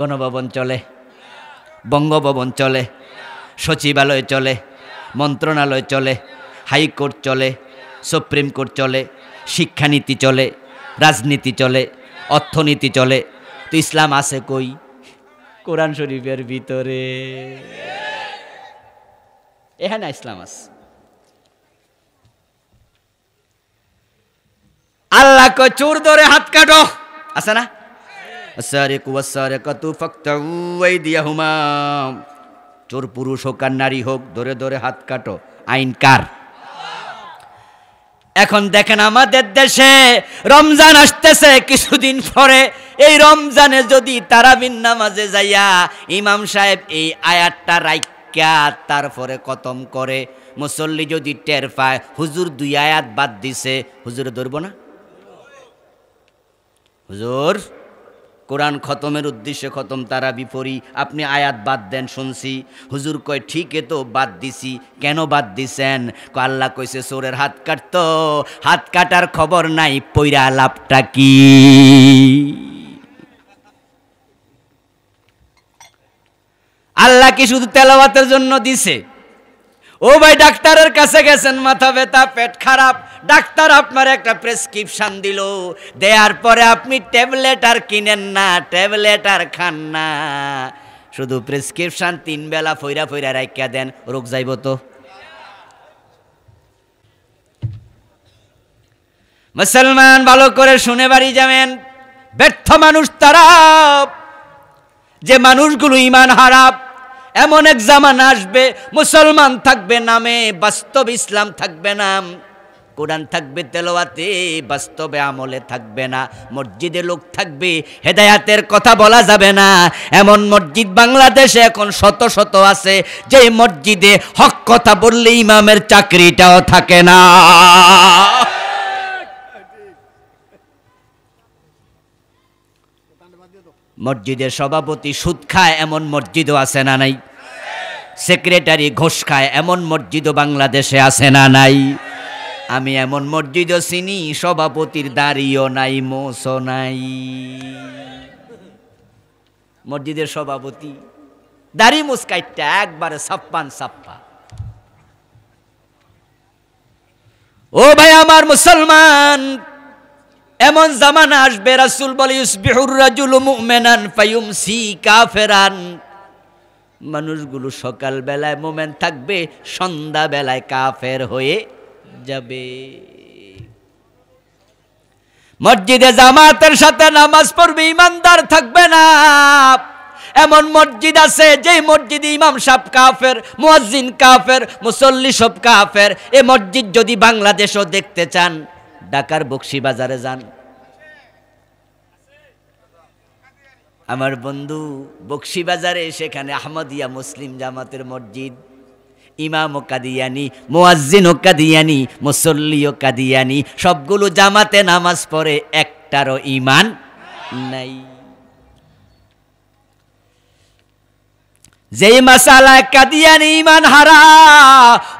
গণভবন চলে বঙ্গভবন চলে সচিবালয় চলে মন্ত্রণালয় চলে হাইকোর্ট চলে সুপ্রিম কোর্ট চলে শিক্ষানীতি চলে রাজনীতি চলে অর্থনীতি চলে তো ইসলাম আছে কই কোরআন শরীফের ভিতরে এখানে ইসলাম আছে আল্লাহ কো চোর ধরে হাত কাটো আছে না السارق والسارقة فاقطعوا أيديهما চোর পুরুষ হোক আর নারী হোক ধরে ধরে হাত কাটো আইন কার এখন দেখেন আমাদের দেশে রমজান আসতেছে কিছুদিন পরে এই রমজানে যদি তারাবিন নামাজে যাইয়া ইমাম সাহেব এই আয়াতটা রাইকা তারপরে কতম করে মুসল্লি যদি টের পায় হুজুর দুই আয়াত বাদ দিছে হুজুরে ধরবো না হুজুর কোরআন খতমের উদ্দেশ্যে খতম তারা বিপরী আপনি আয়াত বাদ দেন শুনছি হুজুর কয় ঠিক এ তো বাদ দিছি কেন বাদ দিছেন ক আল্লাহ কইছে সোরের হাত কাটত হাত কাটার খবর নাই পৈরা লাভটা কি আল্লাহ কি শুধু তেলাবাতের জন্য দিছে ও ভাই ডাক্তারের কাছে গেছেন মাথা ব্যথা পেট খারাপ ডাক্তার আপনার একটা প্রেসক্রিপশান দিল দেওয়ার পরে আপনি ট্যাবলেট আর কিনেন না ট্যাবলেট আর খান না শুধু প্রেসক্রিপশান তিন বেলা ফইরা ফইরা রাখিয়া দেন রোগ যাইব তো মুসলমান ভালো করে শুনে বাড়ি যাবেন ব্যর্থ মানুষ তারা যে মানুষগুলো ইমান হারাপ এমন এক জামান আসবে মুসলমান থাকবে নামে বাস্তব ইসলাম থাকবে নাম কোরআন থাকবে তেলোয়াতে বাস্তবে আমলে থাকবে না মসজিদে লোক থাকবে হেদায়াতের কথা বলা যাবে না এমন মসজিদ বাংলাদেশে এখন শত শত আছে যে মসজিদে হক কথা বললে ইমামের চাকরিটাও থাকে না মসজিদের সভাপতি সুদ খায় এমন মসজিদও আছে না নাই সেক্রেটারি ঘোষ খায় এমন মসজিদও বাংলাদেশে আছে না নাই আমি এমন মসজিদও চিনি সভাপতির দাড়িও নাই মোস নাই মসজিদের সভাপতি দাড়ি মুসকাইটটা একবারে সাপ্পান সাপ্পা ও ভাই আমার মুসলমান এমন জামানা আসবে রাসুল বলে ইউসবিহুর রাজুল মুমেনান কাফেরান মানুষগুলো সকালবেলায় মোমেন থাকবে সন্ধ্যা বেলায় কাফের হয়ে যাবে মসজিদে জামাতের সাথে নামাজ পড়বে ইমানদার থাকবে না এমন মসজিদ আছে যে মসজিদ ইমাম সাহ কাফের মুয়াজ্জিন কাফের মুসল্লি সব কাফের এ মসজিদ যদি বাংলাদেশও দেখতে চান ঢাকার বক্সি বাজারে যান আমার বন্ধু বক্সি বাজারে সেখানে আহমদিয়া মুসলিম জামাতের মসজিদ ইমামও কাদিয়ানি মোয়াজ্জিনও কাদিয়ানি মুসল্লিও কাদিয়ানি সবগুলো জামাতে নামাজ পড়ে একটারও ইমান নাই যেই মাসালায় কাদিয়ানি ইমান হারা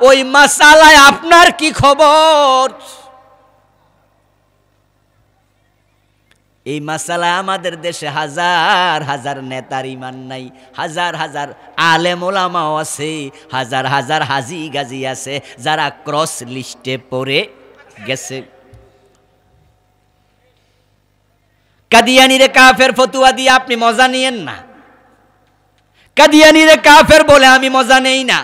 ওই মাসালায় আপনার কি খবর এই মাসালা আমাদের দেশে হাজার হাজার নেতার ইমান নাই হাজার হাজার আলেম ওলামাও আছে হাজার হাজার হাজি গাজি আছে যারা ক্রস লিস্টে পড়ে গেছে কাদিয়ানিরে কাফের ফতুয়া দিয়ে আপনি মজা নিয়েন না কাদিয়ানিরে কাফের বলে আমি মজা নেই না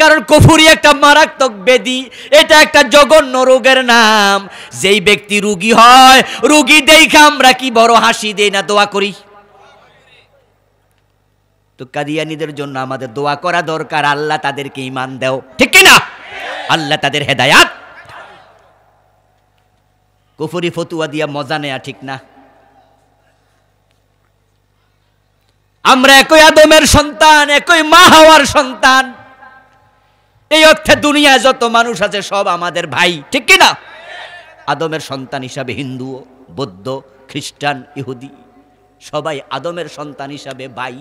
কারণ কফুরি একটা মারাত্মক বেদি এটা একটা জঘন্য রোগের নাম যেই ব্যক্তি রুগী হয় রুগী দেখে আমরা কি বড় হাসি দেই না দোয়া করি তো কাদিয়ানিদের জন্য আমাদের দোয়া করা দরকার আল্লাহ তাদেরকে ইমান দেও ঠিক কিনা আল্লাহ তাদের হেদায়াত কুফুরি ফতুয়া দিয়া মজা নেয়া ঠিক না আমরা একই আদমের সন্তান একই মা হওয়ার সন্তান এই অর্থে দুনিয়ায় যত মানুষ আছে সব আমাদের ভাই ঠিক কিনা আদমের সন্তান হিসাবে হিন্দু বৌদ্ধ খ্রিস্টান ইহুদি সবাই আদমের সন্তান হিসাবে ভাই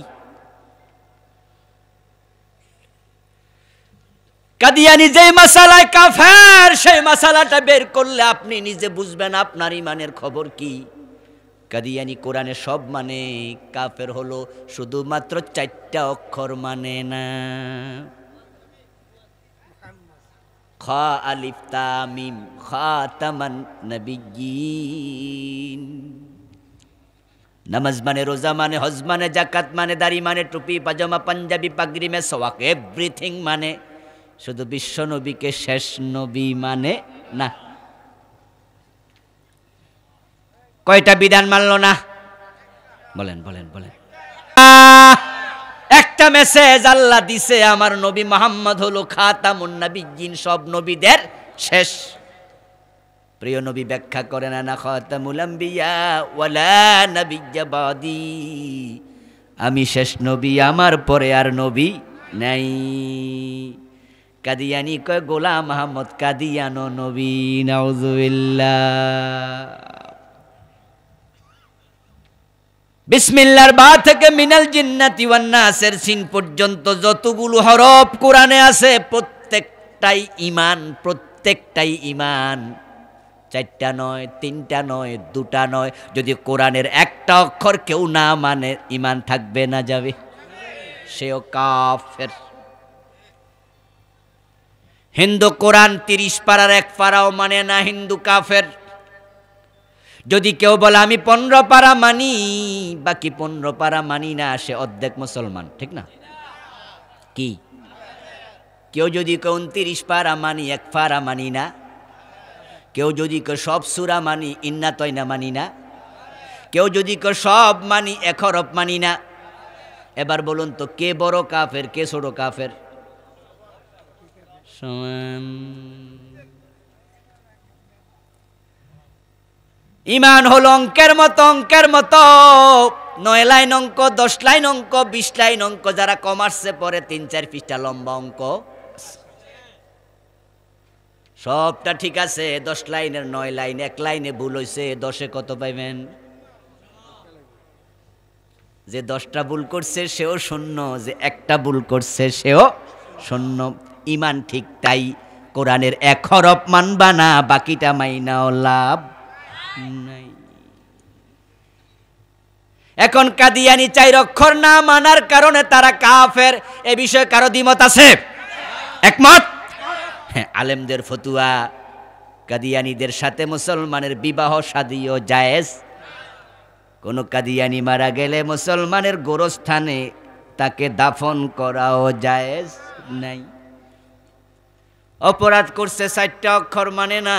কাদিয়ানি যে মশালায় কাফের সেই মশালাটা বের করলে আপনি নিজে বুঝবেন আপনার ইমানের খবর কি কাদিয়ানি কোরআনে সব মানে কাফের হলো শুধুমাত্র চারটা অক্ষর মানে না খা আলিফ তামিম খা তামান নবিগিন নামাজ মানে রোজা মানে হজ মানে জাকাত মানে দাড়ি মানে টুপি পাজামা পাঞ্জাবি পাগড়ি মে সোয়াক এভরিথিং মানে শুধু বিশ্ব নবীকে শেষ নবী মানে না কয়টা বিধান মানল না বলেন বলেন বলেন একটা মেসেজ আল্লাহ দিছে আমার নবী মোহাম্মদ হলো খাতাম নবীজিন সব নবীদের শেষ প্রিয় নবী ব্যাখ্যা করে না না আমি শেষ নবী আমার পরে আর নবী নাই কাদিয়ানি কয় গোলাম আহমদ কাদিয়ানো নবী নাউজুবিল্লাহ বিসমিল্লার বা থেকে মিনাল জিন্নাতি ওয়ান্নাসের সিন পর্যন্ত যতগুলো হরফ কোরআনে আছে প্রত্যেকটাই ইমান প্রত্যেকটাই ইমান চারটা নয় তিনটা নয় দুটা নয় যদি কোরআনের একটা অক্ষর কেউ না মানে ইমান থাকবে না যাবে সেও কাফের হিন্দু কোরআন তিরিশ পাড়ার এক পাড়াও মানে না হিন্দু কাফের যদি কেউ বলে আমি পনেরো পারা মানি বাকি পনেরো পারা মানি না সে অর্ধেক মুসলমান ঠিক না কি কেউ যদি কে উনত্রিশ পারা মানি এক পারা মানি না কেউ যদি কে সব সুরা মানি ইন্না না মানি না কেউ যদি কে সব মানি এক হরফ মানি না এবার বলুন তো কে বড় কাফের কে ছোট কাফের সমান ইমান হল অঙ্কের মতো অঙ্কের মতো নয় লাইন অঙ্ক দশ লাইন অঙ্ক বিশ লাইন অঙ্ক যারা কমার্সে পরে তিন চার পৃষ্ঠা লম্বা অঙ্ক সবটা ঠিক আছে দশ লাইনের নয় লাইন এক লাইনে ভুল হয়েছে দশে কত পাইবেন যে দশটা ভুল করছে সেও শূন্য যে একটা ভুল করছে সেও শূন্য ইমান ঠিক তাই কোরআনের এক হরফ মানবা না বাকিটা মাইনাও লাভ নাই এখন কাদিয়ানি চাইর অক্ষর না মানার কারণে তারা কাফের এ বিষয়ে কারো দ্বিমত আছে একমত হ্যাঁ আলেমদের ফতুয়া কাদিয়ানিদের সাথে মুসলমানের বিবাহ সাদিও জায়েজ কোনো কাদিয়ানি মারা গেলে মুসলমানের গোরস্থানে তাকে দাফন করাও জায়েজ নাই অপরাধ করছে চারটা অক্ষর মানে না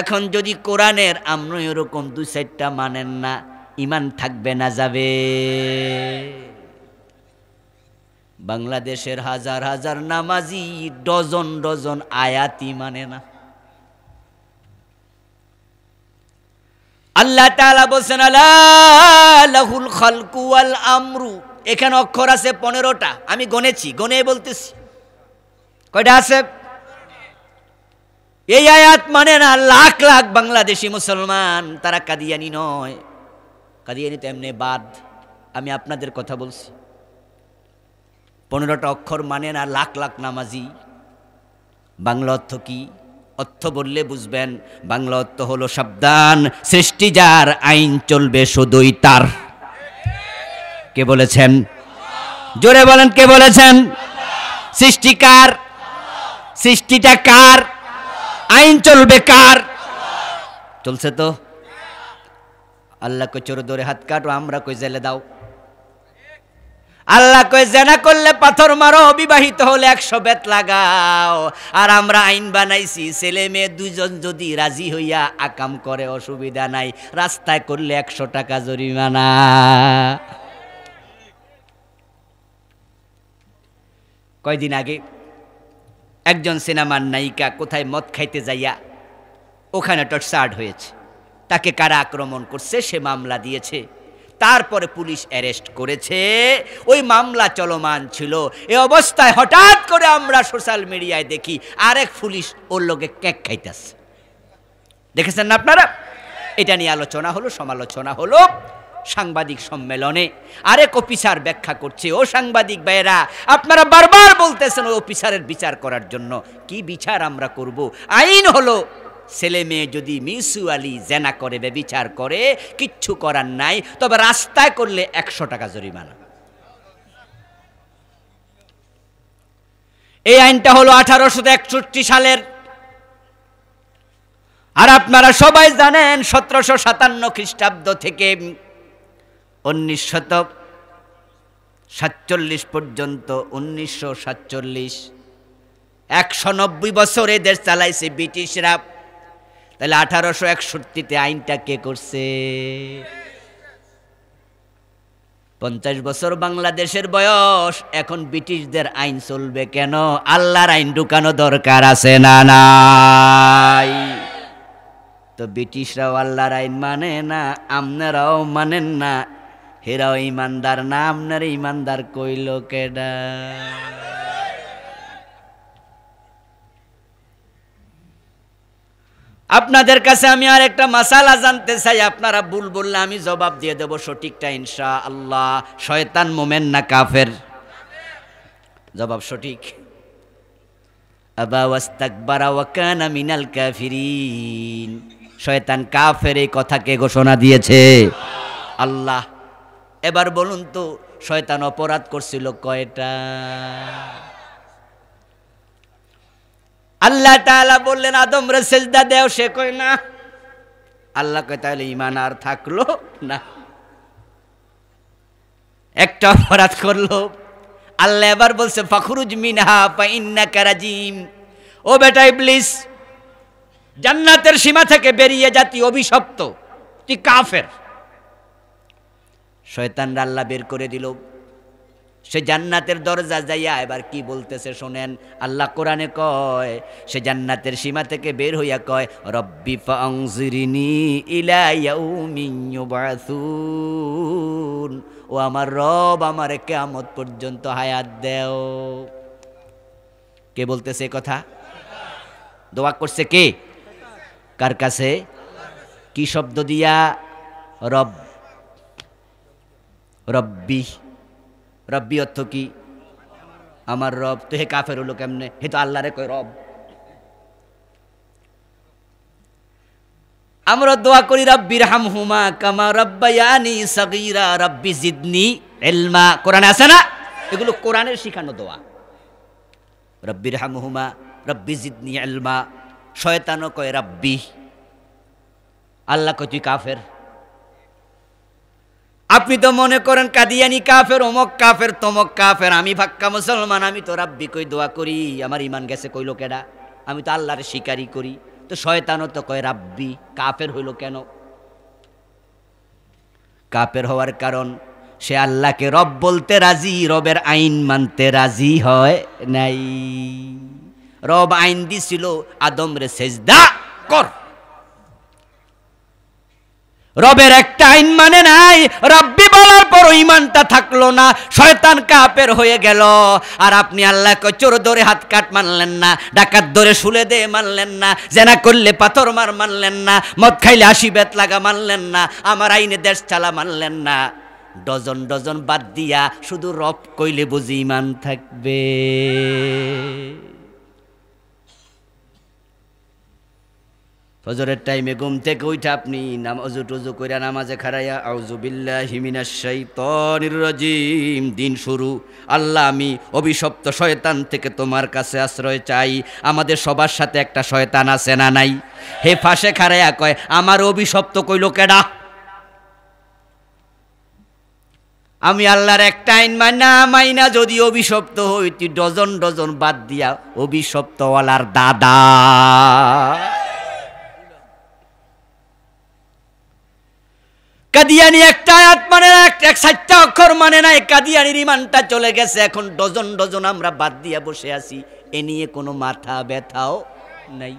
এখন যদি কোরআনের আমরা এরকম দু চারটা মানেন না ইমান থাকবে না যাবে বাংলাদেশের হাজার হাজার নামাজি ডজন ডজন আয়াতি মানে না আল্লাহ তালা বলছেন লাহুল খালকু আল আমরু এখানে অক্ষর আছে পনেরোটা আমি গনেছি গনে বলতেছি কয়টা আছে এই আয়াত মানে না লাখ লাখ বাংলাদেশি মুসলমান তারা কাদিয়ানি নয় কাদিয়ানি তো এমনি বাদ আমি আপনাদের কথা বলছি পনেরোটা অক্ষর মানে না লাখ লাখ নামাজি বাংলা অর্থ কি অর্থ বললে বুঝবেন বাংলা অর্থ হলো সাবধান সৃষ্টি যার আইন চলবে শুধুই তার কে বলেছেন জোরে বলেন কে বলেছেন সৃষ্টিকার সৃষ্টিটা কার আইন চলবে কার চলছে তো আল্লাহ কই চোর ধরে হাত কাটো আমরা কই জেলে দাও আল্লাহ কই জেনা করলে পাথর মারো বিবাহিত হলে একশো বেত লাগাও আর আমরা আইন বানাইছি ছেলে মেয়ে দুজন যদি রাজি হইয়া আকাম করে অসুবিধা নাই রাস্তায় করলে একশো টাকা জরিমানা কয়দিন আগে একজন সিনেমার নায়িকা কোথায় মদ খাইতে যাইয়া ওখানে টর্চার্ড হয়েছে তাকে কারা আক্রমণ করছে সে মামলা দিয়েছে তারপরে পুলিশ অ্যারেস্ট করেছে ওই মামলা চলমান ছিল এ অবস্থায় হঠাৎ করে আমরা সোশ্যাল মিডিয়ায় দেখি আরেক পুলিশ ওর লোকে ক্যাক খাইতেছে দেখেছেন না আপনারা এটা নিয়ে আলোচনা হলো সমালোচনা হলো সাংবাদিক সম্মেলনে আরেক অফিসার ব্যাখ্যা করছে ও সাংবাদিক ভাইয়েরা আপনারা বারবার বলতেছেন ওই অফিসারের বিচার করার জন্য কি বিচার আমরা করব আইন হলো ছেলে মেয়ে যদি মিউসুয়ালি জেনা করে বিচার করে কিচ্ছু করার নাই তবে রাস্তায় করলে একশো টাকা জরিমানা এই আইনটা হলো আঠারোশো সালের আর আপনারা সবাই জানেন সতেরোশো সাতান্ন খ্রিস্টাব্দ থেকে উনিশ শতক সাতচল্লিশ পর্যন্ত উনিশশো সাতচল্লিশ একশো নব্বই বছর এদের চালাইছে ব্রিটিশরা তাহলে আঠারোশো একষট্টিতে আইনটা কে করছে পঞ্চাশ বছর বাংলাদেশের বয়স এখন ব্রিটিশদের আইন চলবে কেন আল্লাহর আইন ঢুকানো দরকার আছে না নাই তো ব্রিটিশরাও আল্লাহর আইন মানে না আপনারাও মানেন না হেরাও ইমানদার না আপনার ইমানদার কইল কেডা আপনাদের কাছে আমি আর একটা মাসালা জানতে চাই আপনারা ভুল বললে আমি জবাব দিয়ে দেব সঠিকটা ইনশা আল্লাহ শয়তান মোমেন না কাফের জবাব সঠিক মিনাল কাফিরিন শয়তান কাফের এই কথাকে ঘোষণা দিয়েছে আল্লাহ এবার বলুন তো শয়তান অপরাধ করছিল কয়টা আল্লাহ তাআলা বললেন আদম রে দেও সে কয় না আল্লাহ কয় তাহলে ইমান আর থাকলো না একটা অপরাধ করলো আল্লাহ এবার বলছে ফখরুজ মিনহা পাইন্না কারাজিম ও বেটা ইবলিস জান্নাতের সীমা থেকে বেরিয়ে জাতি অভিশপ্ত তুই কাফের শয়তান রাল্লা বের করে দিল সে জান্নাতের দরজা যাইয়া এবার কি বলতেছে শোনেন আল্লাহ কোরআনে কয় সে জান্নাতের সীমা থেকে বের হইয়া কয় রব্বি ফাংজিরিনি ইলাইয়াউমিন ও আমার রব আমার কেয়ামত পর্যন্ত হায়াত দেও কে বলতেছে কথা দোয়া করছে কে কার কাছে কি শব্দ দিয়া রব রব্বি রব্বি অর্থ কি আমার রব তো হে কাফের হলো কেমনে হে তো আল্লাহরে কয় রব আমরা দোয়া করি রব্বি হাম হুমা কামা রব্বায়ানি সগীরা রব্বি জিদনি এলমা কোরআনে আছে না এগুলো কোরআনের শিখানো দোয়া রব্বি হাম হুমা রব্বি জিদনি এলমা শয়তানও কয় রব্বি আল্লাহ কয় তুই কাফের আপনি তো মনে করেন কাদিয়ানি কাফের অমক কাফের তমক কাফের আমি ভাক্কা মুসলমান আমি তো রাব্বি কই দোয়া করি আমার ইমান গেছে কই লোকেরা আমি তো আল্লাহর শিকারি করি তো শয়তানও তো কয় রাব্বি কাফের হইল কেন কাপের হওয়ার কারণ সে আল্লাহকে রব বলতে রাজি রবের আইন মানতে রাজি হয় নাই রব আইন দিছিল আদমরে সেজদা কর রবের একটা আইন মানে নাই রব্বি বলার পর ইমানটা থাকলো না শয়তান কাপের হয়ে গেল আর আপনি আল্লাহকে চোর ধরে হাত কাট মানলেন না ডাকাত ধরে শুলে দে মানলেন না জেনা করলে পাথর মার মানলেন না মদ খাইলে হাসি বেত লাগা মানলেন না আমার আইনে দেশ চালা মানলেন না ডজন ডজন বাদ দিয়া শুধু রব কইলে বুঝি ইমান থাকবে ফজরের টাইমে ঘুম থেকে উঠে আপনি অজু টুজু কইরা নামাজে খারাইয়া আউজুবিল্লা হিমিনাশাই তনির দিন শুরু আল্লাহ আমি অভিশপ্ত শয়তান থেকে তোমার কাছে আশ্রয় চাই আমাদের সবার সাথে একটা শয়তান আছে না নাই হে ফাঁসে খারাইয়া কয় আমার অভিশপ্ত কইল কেডা আমি আল্লাহর একটা আইন মাইনা মাইনা যদি অভিশপ্ত হই তুই ডজন ডজন বাদ দিয়া অভিশপ্তওয়ালার দাদা কাদিয়ানি একটা আয়াত মানে না এক সাতটা অক্ষর মানে নাই কাদিয়ানির ইমানটা চলে গেছে এখন ডজন ডজন আমরা বাদ দিয়া বসে আছি এ নিয়ে কোনো মাথা ব্যথাও নাই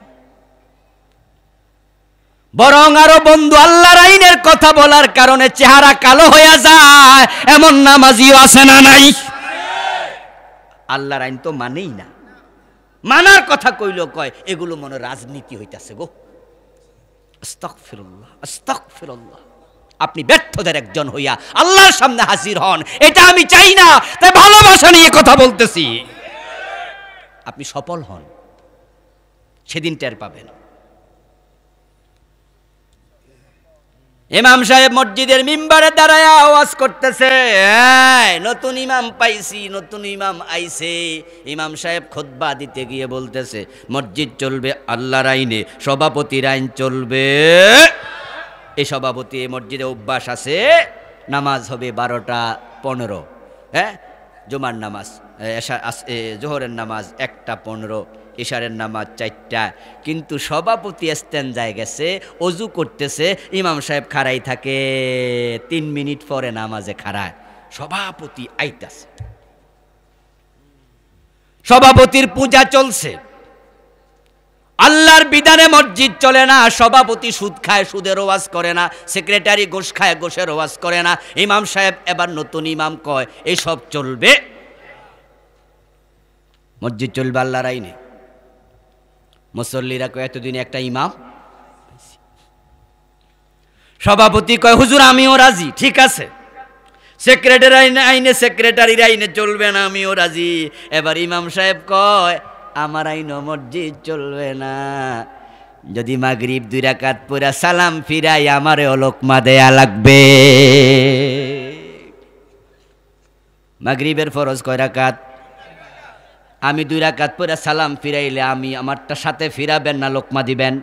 বরং আরো বন্ধু আল্লাহর আইনের কথা বলার কারণে চেহারা কালো হয়ে যায় এমন নামাজিও আছে না নাই আল্লাহর আইন তো মানেই না মানার কথা কইল কয় এগুলো মনে রাজনীতি হইতাছে গো আস্তাক ফিরল্লাহ আস্তাক ফিরল্লাহ আপনি ব্যর্থদের একজন হইয়া আল্লাহর সামনে হাজির হন এটা আমি চাই না তাই ভালোবাসা নিয়ে কথা বলতেছি আপনি সফল হন সেদিন টের পাবেন ইমাম সাহেব মসজিদের মিম্বারে দাঁড়ায় আওয়াজ করতেছে নতুন ইমাম পাইছি নতুন ইমাম আইছে ইমাম সাহেব খোদবা দিতে গিয়ে বলতেছে মসজিদ চলবে আল্লাহর আইনে সভাপতির আইন চলবে এ সভাপতি এ মসজিদে অভ্যাস আছে নামাজ হবে বারোটা পনেরো হ্যাঁ জুমার নামাজ জোহরের নামাজ একটা পনেরো ইশারের নামাজ চারটা কিন্তু সভাপতি যায় গেছে অজু করতেছে ইমাম সাহেব খাড়াই থাকে তিন মিনিট পরে নামাজে খাড়ায় সভাপতি আইতাছে সভাপতির পূজা চলছে আল্লাহর বিধানে মসজিদ চলে না সভাপতি সুদ খায় সুদের ওয়াজ করে না সেক্রেটারি গোস খায় গোসের ওয়াজ করে না ইমাম সাহেব এবার নতুন ইমাম কয় এসব চলবে মসজিদ চলবে আল্লাহর আইনে মুসল্লিরা কয় এতদিন একটা ইমাম সভাপতি কয় হুজুর আমিও রাজি ঠিক আছে সেক্রেটারি আইনে সেক্রেটারির আইনে চলবে না আমিও রাজি এবার ইমাম সাহেব কয় আমার আইন মসজিদ চলবে না যদি মাগরিব দুই রাকাত পুরা সালাম ফিরাই আমারে অলোকমা দেয়া লাগবে মাগরিবের ফরজ কয় রাকাত আমি দুই রাকাত পুরা সালাম ফিরাইলে আমি আমারটা সাথে ফিরাবেন না লোকমা দিবেন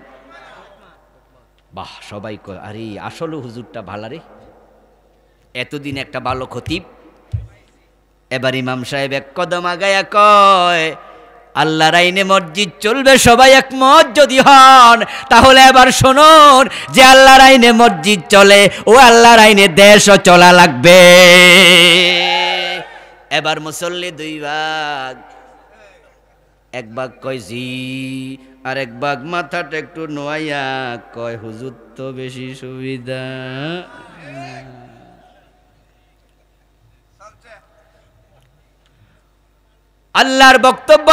বাহ সবাই কয় আরে আসলে হুজুরটা ভালারে এতদিন একটা ভালো খতিব এবার ইমাম সাহেব এক কদম আগায়া কয় আল্লাহর আইনে মসজিদ চলবে সবাই একমত যদি হন তাহলে এবার শুনুন যে আল্লাহর আইনে মসজিদ চলে ও আল্লাহর আইনে দেশও চলা লাগবে এবার মুসল্লি দুই ভাগ এক ভাগ কয় জি আর এক ভাগ মাথাটা একটু নোয়াইয়া কয় হুজুর তো বেশি সুবিধা আল্লাহর বক্তব্য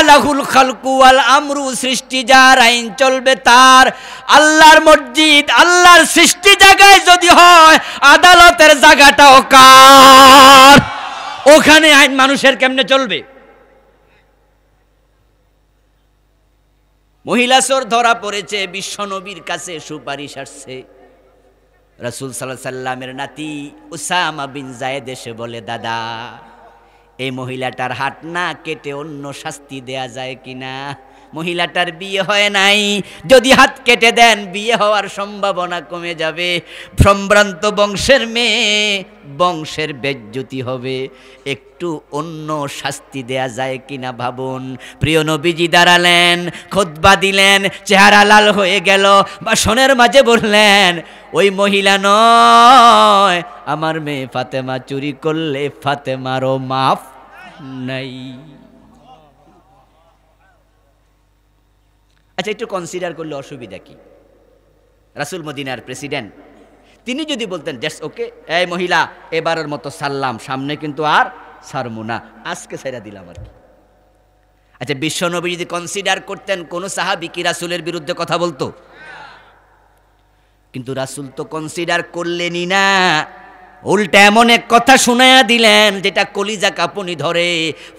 আলাহুল খালকু আল আমরু সৃষ্টি যার আইন চলবে তার আল্লাহর মসজিদ আল্লাহর সৃষ্টি জায়গায় যদি হয় আদালতের জায়গাটাও কার ওখানে আইন মানুষের কেমনে চলবে মহিলা সর ধরা পড়েছে বিশ্বনবীর কাছে সুপারিশ আসছে রসুল সাল্লাহ সাল্লামের নাতি উসামা বিন জায়েদ এসে বলে দাদা এই মহিলাটার হাত না কেটে অন্য শাস্তি দেয়া যায় কিনা মহিলাটার বিয়ে হয় নাই যদি হাত কেটে দেন বিয়ে হওয়ার সম্ভাবনা কমে যাবে সম্ভ্রান্ত বংশের মেয়ে বংশের বেজ্যুতি হবে একটু অন্য শাস্তি দেয়া যায় কিনা ভাবুন প্রিয় নবীজি দাঁড়ালেন খোদবা দিলেন চেহারা লাল হয়ে গেল বাসনের মাঝে বললেন ওই মহিলা নয় আমার মেয়ে ফাতেমা চুরি করলে ফাতেমারও মাফ নাই আচ্ছা একটু কনসিডার করলে অসুবিধা কি রাসুল মদিনার প্রেসিডেন্ট তিনি যদি বলতেন জাস্ট ওকে এই মহিলা এবারের মতো সারলাম সামনে কিন্তু আর সারমু না আজকে সেরা দিলাম আর কি আচ্ছা বিশ্বনবী যদি কনসিডার করতেন কোনো সাহাবি কি রাসুলের বিরুদ্ধে কথা বলতো কিন্তু রাসুল তো কনসিডার করলেনই না উল্টা এমন এক কথা শুনাইয়া দিলেন যেটা কলিজা কাপনি ধরে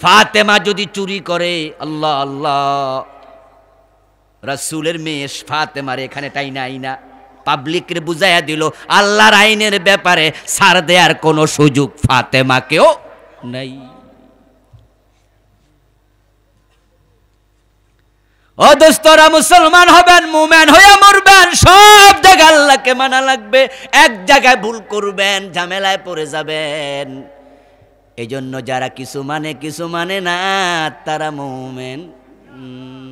ফাতেমা যদি চুরি করে আল্লাহ আল্লাহ রাসুলের মেয়ে মারে এখানে নাই না আইনা বুঝাইয়া দিল আল্লাহর আইনের ব্যাপারে সার দেয়ার কোনো সুযোগ ফাতেমাকেও নাই ও দোস্তরা মুসলমান হবেন মুমেন হয়ে মরবেন সব জায়গায় আল্লাহকে মানা লাগবে এক জায়গায় ভুল করবেন ঝামেলায় পড়ে যাবেন এই জন্য যারা কিছু মানে কিছু মানে না তারা মুমেন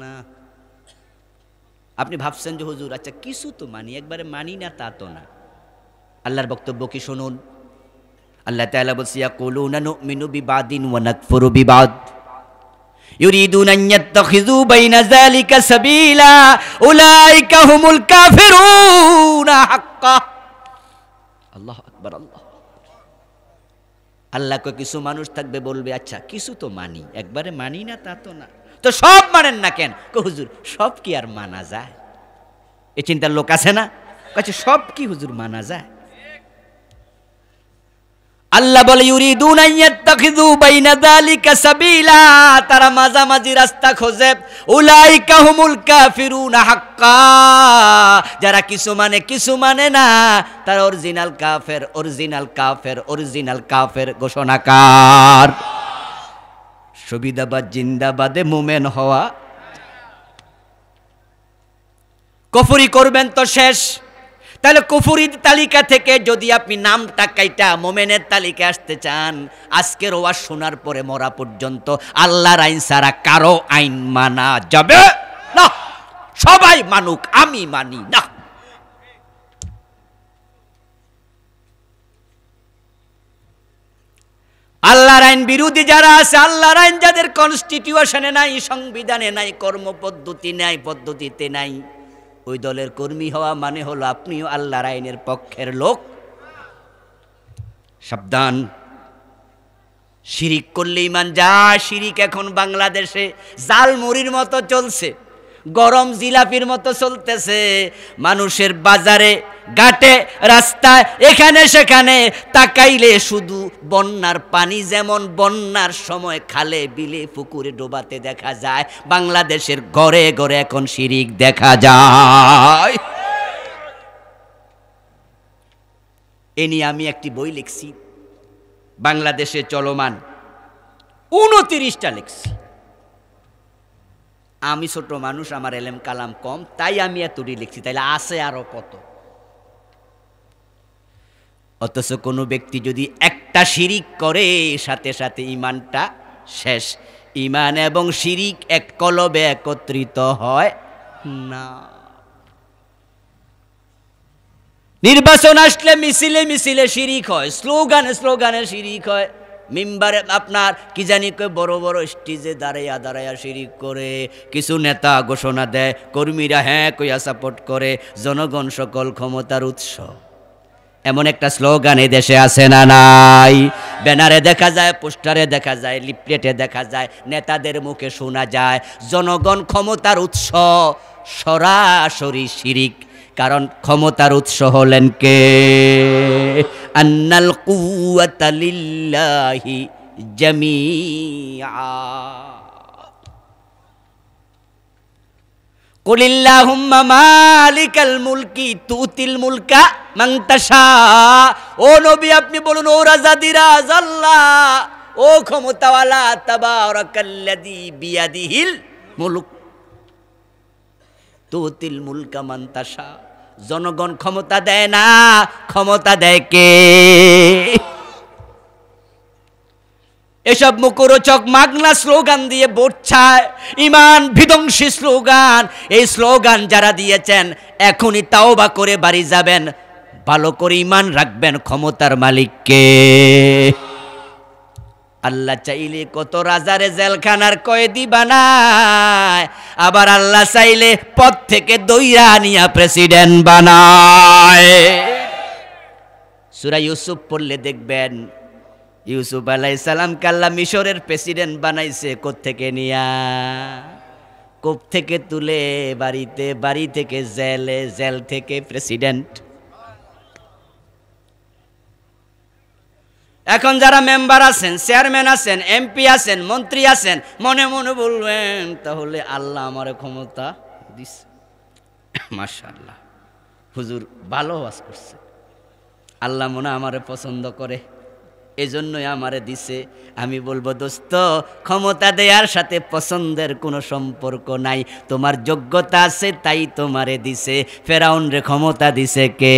না আপনি ভাবছেন যে হুজুর আচ্ছা কিছু তো মানি একবারে মানি না তা তো না আল্লাহর বক্তব্য কি শুনুন আল্লাহ তাআলা বলছিয়া কুলুনা নুমিনু বিবাদিন ওয়া নাকফুরু বিবাদ ইউরিদুন আন يتخذوا বাইনা যালিকা সাবিলা উলাইকা হুমুল কাফিরুনা হাক্কা الله আকবার আল্লাহ আল্লাহকে কিছু মানুষ থাকবে বলবে আচ্ছা কিছু তো মানি একবারে মানি না তা তো না তো সব মানেন না কেন হুজুর সব কি আর মানা যায় এ চিন্তার লোক আছে না কাছে সব কি হুজুর মানা যায় আল্লাহ বলে তারা মাঝামাঝি রাস্তা খোঁজে যারা কিছু মানে কিছু মানে না তারা অরিজিনাল কাফের অরিজিনাল কাফের অরিজিনাল কাফের ঘোষণাকার সুবিধাবাদ জিন্দাবাদে মোমেন হওয়া কফুরি করবেন তো শেষ তাহলে কুফুরির তালিকা থেকে যদি আপনি নামটা কাইটা মোমেনের তালিকা আসতে চান আজকের ওয়াজ শোনার পরে মরা পর্যন্ত আল্লাহর আইন সারা কারো আইন মানা যাবে না সবাই মানুক আমি মানি না আল্লাহর আইন বিরোধী যারা আছে আল্লাহর আইন যাদের কনস্টিটিউশনে নাই সংবিধানে নাই কর্মপদ্ধতি নাই পদ্ধতিতে নাই ওই দলের কর্মী হওয়া মানে হলো আপনিও আল্লাহর আইনের পক্ষের লোক সাবধান শিরিক করলে ইমান যা শিরিক এখন বাংলাদেশে জাল মরির মতো চলছে গরম জিলাপির মতো চলতেছে মানুষের বাজারে ঘাটে রাস্তায় এখানে সেখানে তাকাইলে শুধু বন্যার পানি যেমন বন্যার সময় খালে বিলে পুকুরে ডোবাতে দেখা যায় বাংলাদেশের ঘরে ঘরে এখন শিরিক দেখা যায় এ নিয়ে আমি একটি বই লিখছি বাংলাদেশে চলমান উনত্রিশটা লিখছি আমি ছোট মানুষ আমার এলেম কালাম কম তাই আমি এতটি লিখছি তাইলে আছে আরো কত অথচ কোনো ব্যক্তি যদি একটা শিরিক করে সাথে সাথে ইমানটা শেষ ইমান এবং শিরিক এক কলবে একত্রিত হয় না নির্বাচন আসলে মিছিলে মিছিলে শিরিক হয় স্লোগানে স্লোগানে শিরিক হয় মিম্বারে আপনার কি জানি কে বড় বড় স্টেজে দাঁড়াইয়া দাঁড়াইয়া শিরিক করে কিছু নেতা ঘোষণা দেয় কর্মীরা হ্যাঁ কইয়া সাপোর্ট করে জনগণ সকল ক্ষমতার উৎস এমন একটা স্লোগান এ দেশে আছে না নাই ব্যানারে দেখা যায় পোস্টারে দেখা যায় লিপলেটে দেখা যায় নেতাদের মুখে শোনা যায় জনগণ ক্ষমতার উৎস সরাসরি শিরিক কারণ ক্ষমতার উৎস হলেন কে আন্নাল কুয়াতালিল্লাহি জমি কুলিল্লাহুম্মা মুলকি তুতিল মুলকা মান ও আপনি বলুন ও আল্লাহ ও ক্ষমতাওয়ালা তুতিল মুলকা জনগণ ক্ষমতা দেয় না ক্ষমতা দেয় কে এসব মুখরোচক মাগনা স্লোগান দিয়ে বোরছায় ইমান বিধ্বংসী স্লোগান এই স্লোগান যারা দিয়েছেন এখনই তাও বা করে বাড়ি যাবেন ভালো করে ইমান রাখবেন ক্ষমতার মালিককে আল্লাহ চাইলে কত রাজারে জেলখানার কয়েদি বানায় আবার আল্লাহ চাইলে পথ থেকে দইরা আনিয়া প্রেসিডেন্ট বানায় সুরা ইউসুফ পড়লে দেখবেন ইউসুফ আলাই সালাম কাল্লা মিশরের প্রেসিডেন্ট বানাইছে থেকে নিয়া কোপ থেকে তুলে বাড়িতে বাড়ি থেকে জেলে জেল থেকে প্রেসিডেন্ট এখন যারা মেম্বার আছেন চেয়ারম্যান আছেন এমপি আছেন মন্ত্রী আছেন মনে মনে বলবেন তাহলে আল্লাহ আমার ক্ষমতা দিস মাশাল্লাহ হুজুর ভালো বাস করছে আল্লাহ মনে আমারে পছন্দ করে এজন্যই আমারে দিছে আমি বলবো দোস্ত ক্ষমতা দেয়ার সাথে পছন্দের কোনো সম্পর্ক নাই তোমার যোগ্যতা আছে তাই তোমারে দিছে ফেরাউন রে ক্ষমতা দিছে কে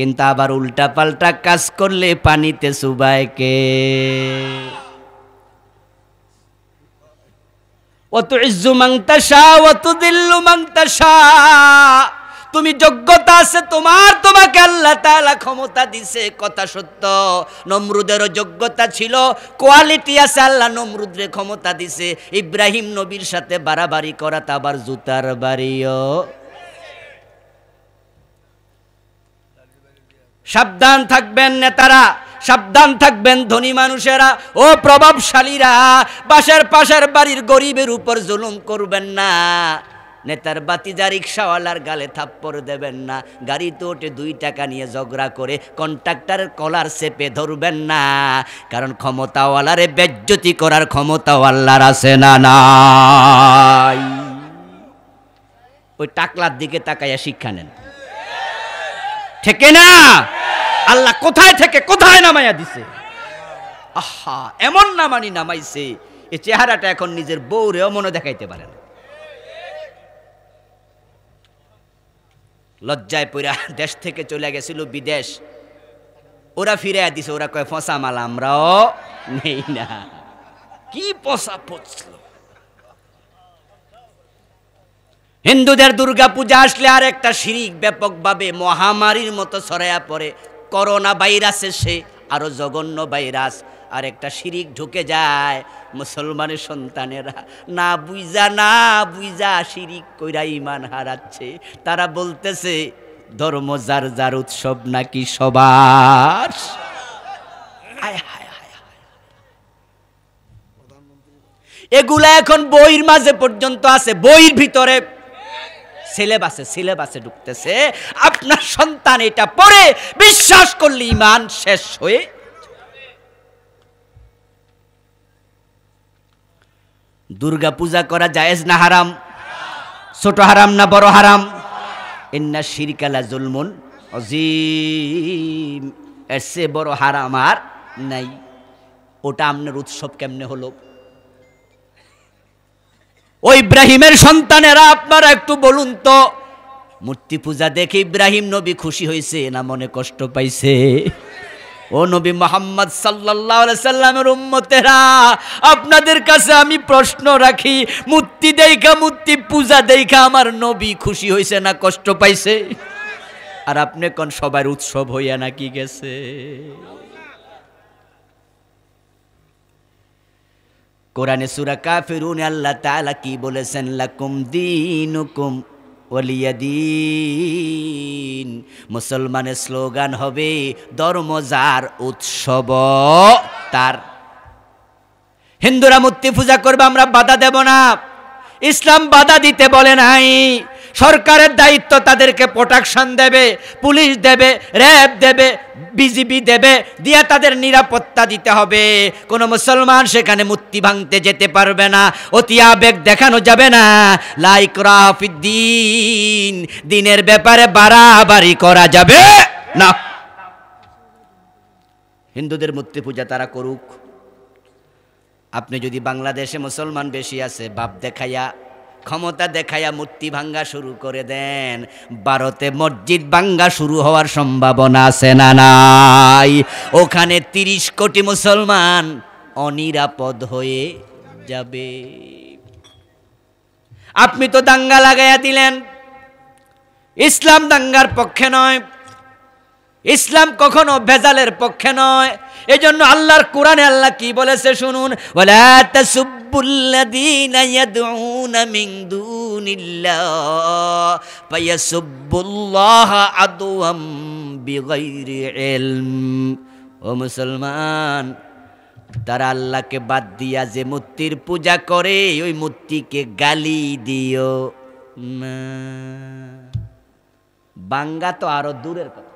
কিন্তু আবার উল্টা পাল্টা কাজ করলে পানিতে কে অত অত ইজ্জু দিল্লু সুবাইকে তুমি যোগ্যতা আছে তোমার তোমাকে আল্লাহ তালা ক্ষমতা দিছে কথা সত্য নমরুদেরও যোগ্যতা ছিল কোয়ালিটি আছে আল্লাহ নমরুদরে ক্ষমতা দিছে ইব্রাহিম নবীর সাথে বাড়াবাড়ি করা আবার জুতার বাড়িও সাবধান থাকবেন নেতারা সাবধান থাকবেন ধনী মানুষেরা ও প্রভাবশালীরা বাসার পাশের বাড়ির গরিবের উপর জুলুম করবেন না নেতার বাতিদা রিক্সাওয়ালার গালে থাপ্পড় দেবেন না গাড়িতে ওঠে দুই টাকা নিয়ে ঝগড়া করে কন্ট্রাক্টারের কলার চেপে ধরবেন না কারণ ক্ষমতাওয়ালারে বেজ্জতি করার ক্ষমতাওয়ালার আছে না ওই টাকলার দিকে তাকাইয়া শিক্ষা নেন ঠেকে না আল্লাহ কোথায় থেকে কোথায় নামাইয়া দিছে আহা এমন নামানি নামাইছে এ চেহারাটা এখন নিজের বউরেও মনে দেখাইতে পারে না লজ্জায় পইরা দেশ থেকে চলে গেছিল বিদেশ ওরা ফিরে দিছে ওরা কয় ফসা মাল আমরাও নেই না কি পসা পচল হিন্দুদের দুর্গা পূজা আসলে আর একটা শিরিক ব্যাপকভাবে মহামারীর মতো ছড়াইয়া পড়ে করোনা ভাইরাসে সে আরও জঘন্য ভাইরাস আর একটা শিরিক ঢুকে যায় মুসলমানের সন্তানেরা না বুঝা না বুঝা শিরিক কইরা ইমান হারাচ্ছে তারা বলতেছে ধর্ম যার যার উৎসব নাকি সবার এগুলা এখন বইয়ের মাঝে পর্যন্ত আছে বইয়ের ভিতরে সিলেবাসে সিলেবাসে ঢুকতেছে আপনার সন্তান এটা পড়ে বিশ্বাস করলে ইমান শেষ হয়ে দুর্গা পূজা করা জায়েজ না হারাম ছোট হারাম না বড় হারাম এন্না শিরকালা জুলমুন অজিম এসে বড় হারাম আর নাই ওটা আপনার উৎসব কেমনে হলো ও ইব্রাহিমের সন্তানেরা আপনারা একটু বলুন তো মূর্তি পূজা দেখে ইব্রাহিম নবী খুশি হয়েছে না মনে কষ্ট পাইছে ও নবী মোহাম্মদ সাল্লাহ সাল্লামের উম্মতেরা আপনাদের কাছে আমি প্রশ্ন রাখি মূর্তি দেখা মূর্তি পূজা দেখা আমার নবী খুশি হয়েছে না কষ্ট পাইছে আর আপনি কোন সবার উৎসব হইয়া নাকি গেছে কোরআনে সুরা কাফিরুন আল্লাহ তালা কি বলেছেন লাকুম দিন হুকুম ওলিয়াদিন মুসলমানের স্লোগান হবে ধর্ম যার উৎসব তার হিন্দুরা মূর্তি পূজা করবে আমরা বাধা দেব না ইসলাম বাধা দিতে বলে নাই সরকারের দায়িত্ব তাদেরকে প্রোটেকশন দেবে পুলিশ দেবে র্যাব দেবে বিজিবি দেবে দিয়ে তাদের নিরাপত্তা দিতে হবে কোন মুসলমান সেখানে মূর্তি ভাঙতে যেতে পারবে না অতি আবেগ দেখানো যাবে না লাইক রাফিদ্দিন দিনের ব্যাপারে বাড়াবাড়ি করা যাবে না হিন্দুদের মূর্তি পূজা তারা করুক আপনি যদি বাংলাদেশে মুসলমান বেশি আছে বাপ দেখাইয়া ক্ষমতা দেখায়া মূর্তি ভাঙ্গা শুরু করে দেন ভারতে মসজিদ ভাঙ্গা শুরু হওয়ার সম্ভাবনা আছে না নাই ওখানে তিরিশ কোটি মুসলমান অনিরাপদ হয়ে যাবে আপনি তো দাঙ্গা লাগাইয়া দিলেন ইসলাম দাঙ্গার পক্ষে নয় ইসলাম কখনো ভেজালের পক্ষে নয় এই জন্য আল্লাহর কোরআনে আল্লাহ কি বলেছে শুনুন ও মুসলমান তারা আল্লাহকে বাদ দিয়া যে মূর্তির পূজা করে ওই মূর্তিকে গালি দিও বাঙ্গা তো আরো দূরের কথা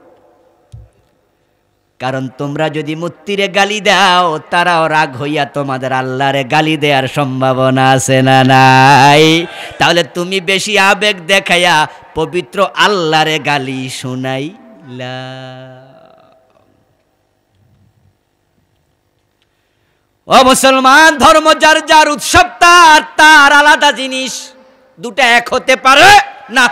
কারণ তোমরা যদি মুক্তিরে গালি দাও তারাও রাগ হইয়া তোমাদের আল্লাহরে গালি দেওয়ার সম্ভাবনা আছে না নাই তাহলে তুমি বেশি আবেগ দেখাইয়া পবিত্র আল্লাহরে গালি শোনাই ও মুসলমান ধর্ম যার যার উৎসব তার তার আলাদা জিনিস দুটা এক হতে পারে না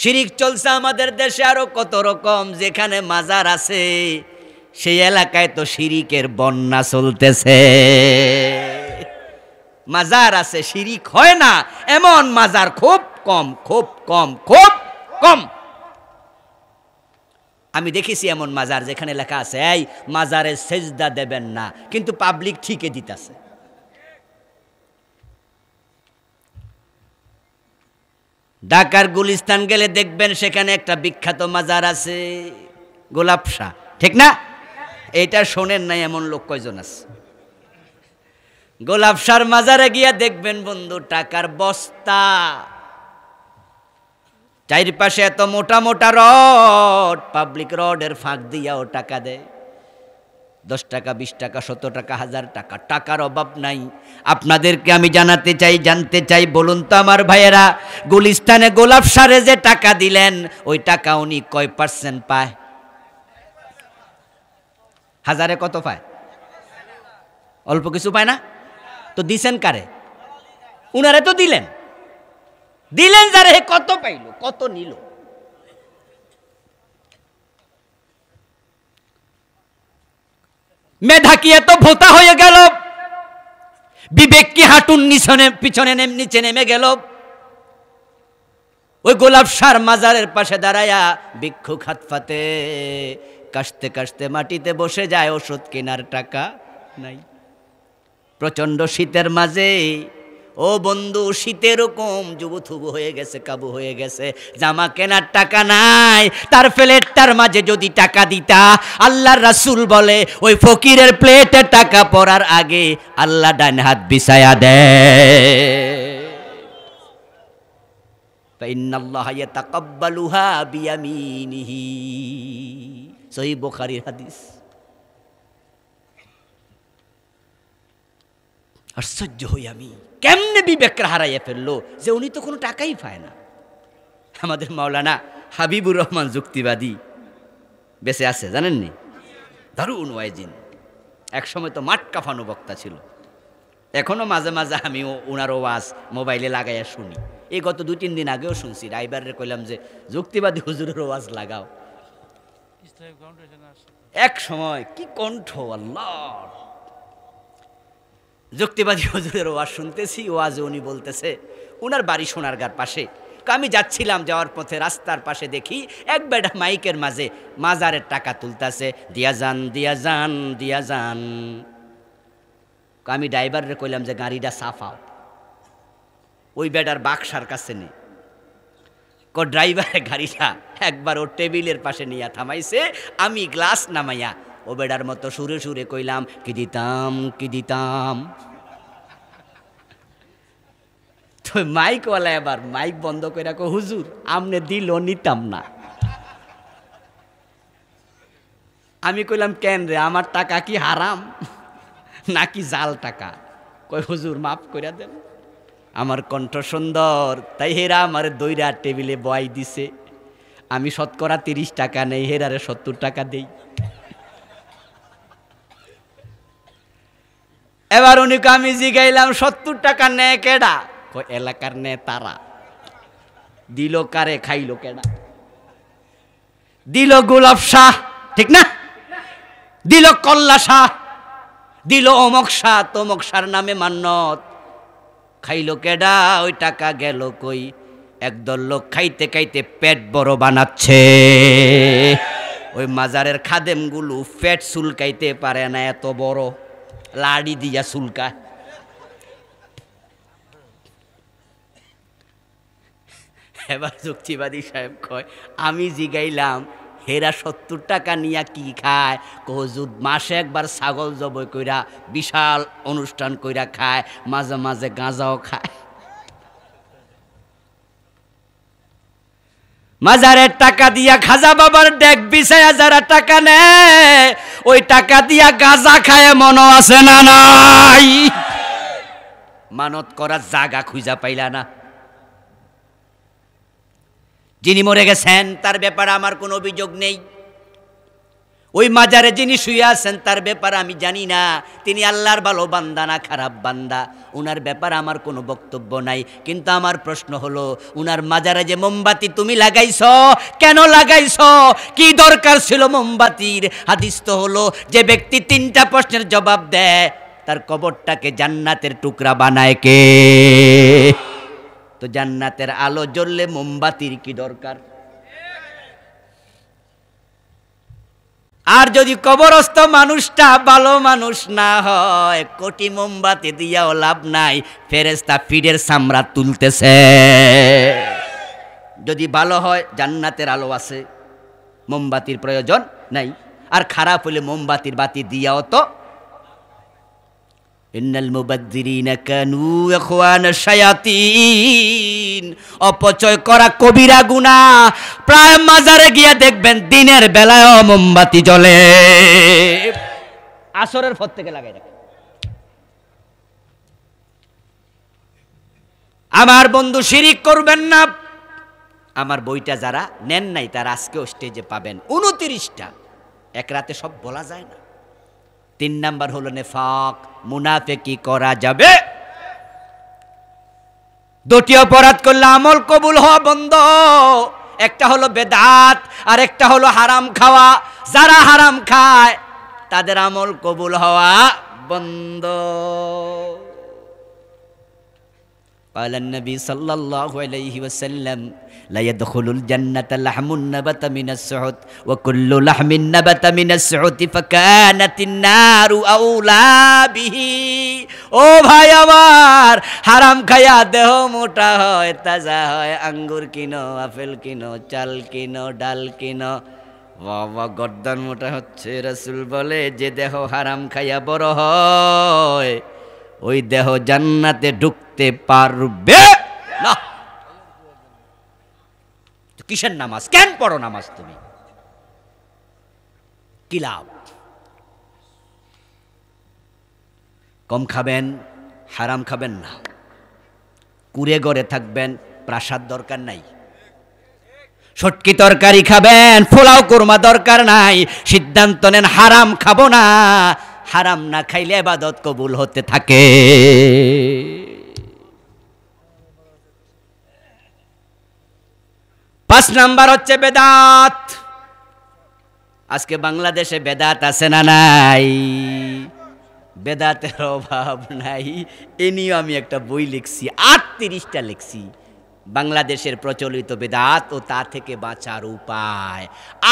শিরিক চলছে আমাদের দেশে আরও কত রকম যেখানে মাজার আছে সেই এলাকায় তো শিরিকের বন্যা চলতেছে মাজার আছে শিরিক হয় না এমন মাজার খুব কম খুব কম খুব কম আমি দেখেছি এমন মাজার যেখানে লেখা আছে এই মাজারে সেজদা দেবেন না কিন্তু পাবলিক ঠিকই দিতেছে ঢাকার গুলিস্তান গেলে দেখবেন সেখানে একটা বিখ্যাত মাজার আছে গোলাপ শাহ ঠিক না এটা শোনেন নাই এমন লোক কয়জন আছে গোলাপ মাজারে গিয়া দেখবেন বন্ধু টাকার বস্তা চারিপাশে এত মোটা মোটা রড পাবলিক রডের ফাঁক দিয়াও টাকা দেয় দশ টাকা বিশ টাকা শত টাকা হাজার টাকা টাকার অভাব নাই আপনাদেরকে আমি জানাতে চাই জানতে চাই বলুন তো আমার ভাইয়েরা গুলিস্তানে গোলাপ সারে যে টাকা দিলেন ওই টাকা উনি কয় পার্সেন্ট পায় হাজারে কত পায় অল্প কিছু পায় না তো দিছেন কারে উনারে তো দিলেন দিলেন যারে কত পাইল কত নিল মেধা কি এত ভোতা হয়ে গেল বিবেক কি হাঁটুন নিচনে পিছনে নিচে নেমে গেল ওই গোলাপ সার মাজারের পাশে দাঁড়ায়া বিক্ষু খাত ফাতে কাশতে কাশতে মাটিতে বসে যায় ওষুধ কেনার টাকা নাই প্রচণ্ড শীতের মাঝেই ও বন্ধু শীতের যুব যুবথুবু হয়ে গেছে কাবু হয়ে গেছে জামা কেনার টাকা নাই তার প্লেটটার মাঝে যদি টাকা দিতা আল্লাহর রাসুল বলে ওই ফকিরের প্লেটে টাকা পড়ার আগে আল্লাহ ডান হাত বিছায়া দে বোখারির হাদিস আশ্চর্য হই আমি কেমনে বিবেকরা হারাইয়া ফেললো যে উনি তো কোনো টাকাই পায় না আমাদের মাওলানা হাবিবুর রহমান যুক্তিবাদী বেঁচে আছে জানেননি ধরুন ওয়াইজিন একসময় তো মাঠ কাফানো বক্তা ছিল এখনও মাঝে মাঝে আমি ওনার ওয়াজ মোবাইলে লাগাইয়া শুনি এই গত দু তিন দিন আগেও শুনছি রাইবারে কইলাম যে যুক্তিবাদী হুজুরের ওয়াজ লাগাও এক সময় কি কণ্ঠ আল্লাহ যুক্তিবাদী হজুরের ওয়াজ শুনতেছি ওয়াজ উনি বলতেছে উনার বাড়ি সোনারগার পাশে আমি যাচ্ছিলাম যাওয়ার পথে রাস্তার পাশে দেখি এক বেডা মাইকের মাঝে মাজারের টাকা তুলতেছে দিয়া যান দিয়া যান দিয়া যান আমি ড্রাইভাররে কইলাম যে গাড়িটা সাফাও ওই বেডার বাক্সার কাছে নেই ক ড্রাইভারের গাড়িটা একবার ওর টেবিলের পাশে নিয়ে থামাইছে আমি গ্লাস নামাইয়া ও বেড়ার মতো সুরে সুরে কইলাম কি দিতাম কি দিতাম তো ওলা এবার মাইক বন্ধ করে রাখো হুজুর আমনে দিল নিতাম না আমি কইলাম কেন রে আমার টাকা কি হারাম নাকি জাল টাকা কই হুজুর মাফ কইরা দেন আমার কণ্ঠ সুন্দর তাই হেরা আমার দইরা টেবিলে বয় দিছে আমি শতকরা তিরিশ টাকা নেই হেরারে সত্তর টাকা দেই এবার উনিকে আমি জিগাইলাম সত্তর টাকা নে কেডা এলাকার নে তারা দিল কারে খাইল কেডা দিল গোলাপ শাহ ঠিক না দিল কল্লা শাহ দিল অমক শাহ তমক শাহ নামে মান্নত খাইল কেডা ওই টাকা গেল কই একদল লোক খাইতে খাইতে পেট বড় বানাচ্ছে ওই মাজারের খাদেমগুলো পেট চুলকাইতে পারে না এত বড় লাড়ি দিয়া চুলকা এবার যুক্তিবাদী সাহেব কয় আমি জিগাইলাম হেরা সত্তর টাকা নিয়া কি খায় কহজুদ মাসে একবার ছাগল জবই কইরা বিশাল অনুষ্ঠান কইরা খায় মাঝে মাঝে গাঁজাও খায় মাজারের টাকা দিয়া খাজা বাবার ডেক বিছায়া যারা টাকা নেয় ওই টাকা দিয়া গাজা খায় মন আছে না নাই মানত করার জাগা খুঁজা পাইলা না যিনি মরে গেছেন তার ব্যাপারে আমার কোনো অভিযোগ নেই ওই মাজারে যিনি শুয়ে আছেন তার ব্যাপারে আমি জানি না তিনি আল্লাহর ভালো বান্দা না খারাপ বান্দা উনার ব্যাপারে আমার কোনো বক্তব্য নাই কিন্তু আমার প্রশ্ন হলো উনার মাজারে যে মোমবাতি তুমি লাগাইছ কেন লাগাইছ কি দরকার ছিল মোমবাতির হাদিস তো হলো যে ব্যক্তি তিনটা প্রশ্নের জবাব দেয় তার কবরটাকে জান্নাতের টুকরা বানায় কে তো জান্নাতের আলো জ্বললে মোমবাতির কি দরকার আর যদি কবরস্থ মানুষটা ভালো মানুষ না হয় কোটি মোমবাতি দিয়াও লাভ নাই ফেরেস্তা ফিডের সামরা তুলতেছে যদি ভালো হয় জান্নাতের আলো আছে মোমবাতির প্রয়োজন নাই আর খারাপ হলে মোমবাতির বাতি দিয়াও তো অপচয় করা কবিরা গুনা প্রায় মাজারে গিয়া দেখবেন দিনের বেলায় মোমবাতি জ্বলে আসরের ফর থেকে লাগাই রাখে আমার বন্ধু শিরিক করবেন না আমার বইটা যারা নেন নাই তারা আজকেও স্টেজে পাবেন উনতিরিশটা এক রাতে সব বলা যায় না তিন নাম্বার হলো নেফাক মুনাফে কি করা যাবে দুটি অপরাধ করলে আমল কবুল হওয়া বন্ধ একটা হলো বেদাত আর একটা হলো হারাম খাওয়া যারা হারাম খায় তাদের আমল কবুল হওয়া বন্ধ قال নবী সাল্লাল্লাহু আলাইহি ওয়াসাল্লাম লাইয়াদখুলুল জান্নাতা লাহমুন নাবাতা মিনাস সুহুত ওয়া কুল্লু লাহমিন নাবাতা মিনাস সুহুতি ফাকানাতিন নারু আউলা বিহি ও ভাই আমার হারাম খাইয়া দেহ মোটা হয় তাজা হয় আঙ্গুর কিনো আপেল কিনো চাল কিনো ডাল কিনো বাবা গর্দান মোটা হচ্ছে রাসুল বলে যে দেহ হারাম খাইয়া বড় হয় ওই দেহ জান্নাতে ঢুকতে পারবে না কিসের নামাজ কেন পড়ো নামাজ তুমি কি লাভ কম খাবেন হারাম খাবেন না কুড়ে গড়ে থাকবেন প্রাসাদ দরকার নাই সটকি তরকারি খাবেন ফোলাও কোরমা দরকার নাই সিদ্ধান্ত নেন হারাম খাবো না হারাম না খাইলে এবাদত কবুল হতে থাকে পাঁচ নাম্বার হচ্ছে বেদাত আজকে বাংলাদেশে বেদাত আছে না নাই বেদাতের অভাব নাই এ নিয়েও আমি একটা বই লিখছি আটত্রিশটা লিখছি বাংলাদেশের প্রচলিত বেদাত ও তা থেকে বাঁচার উপায়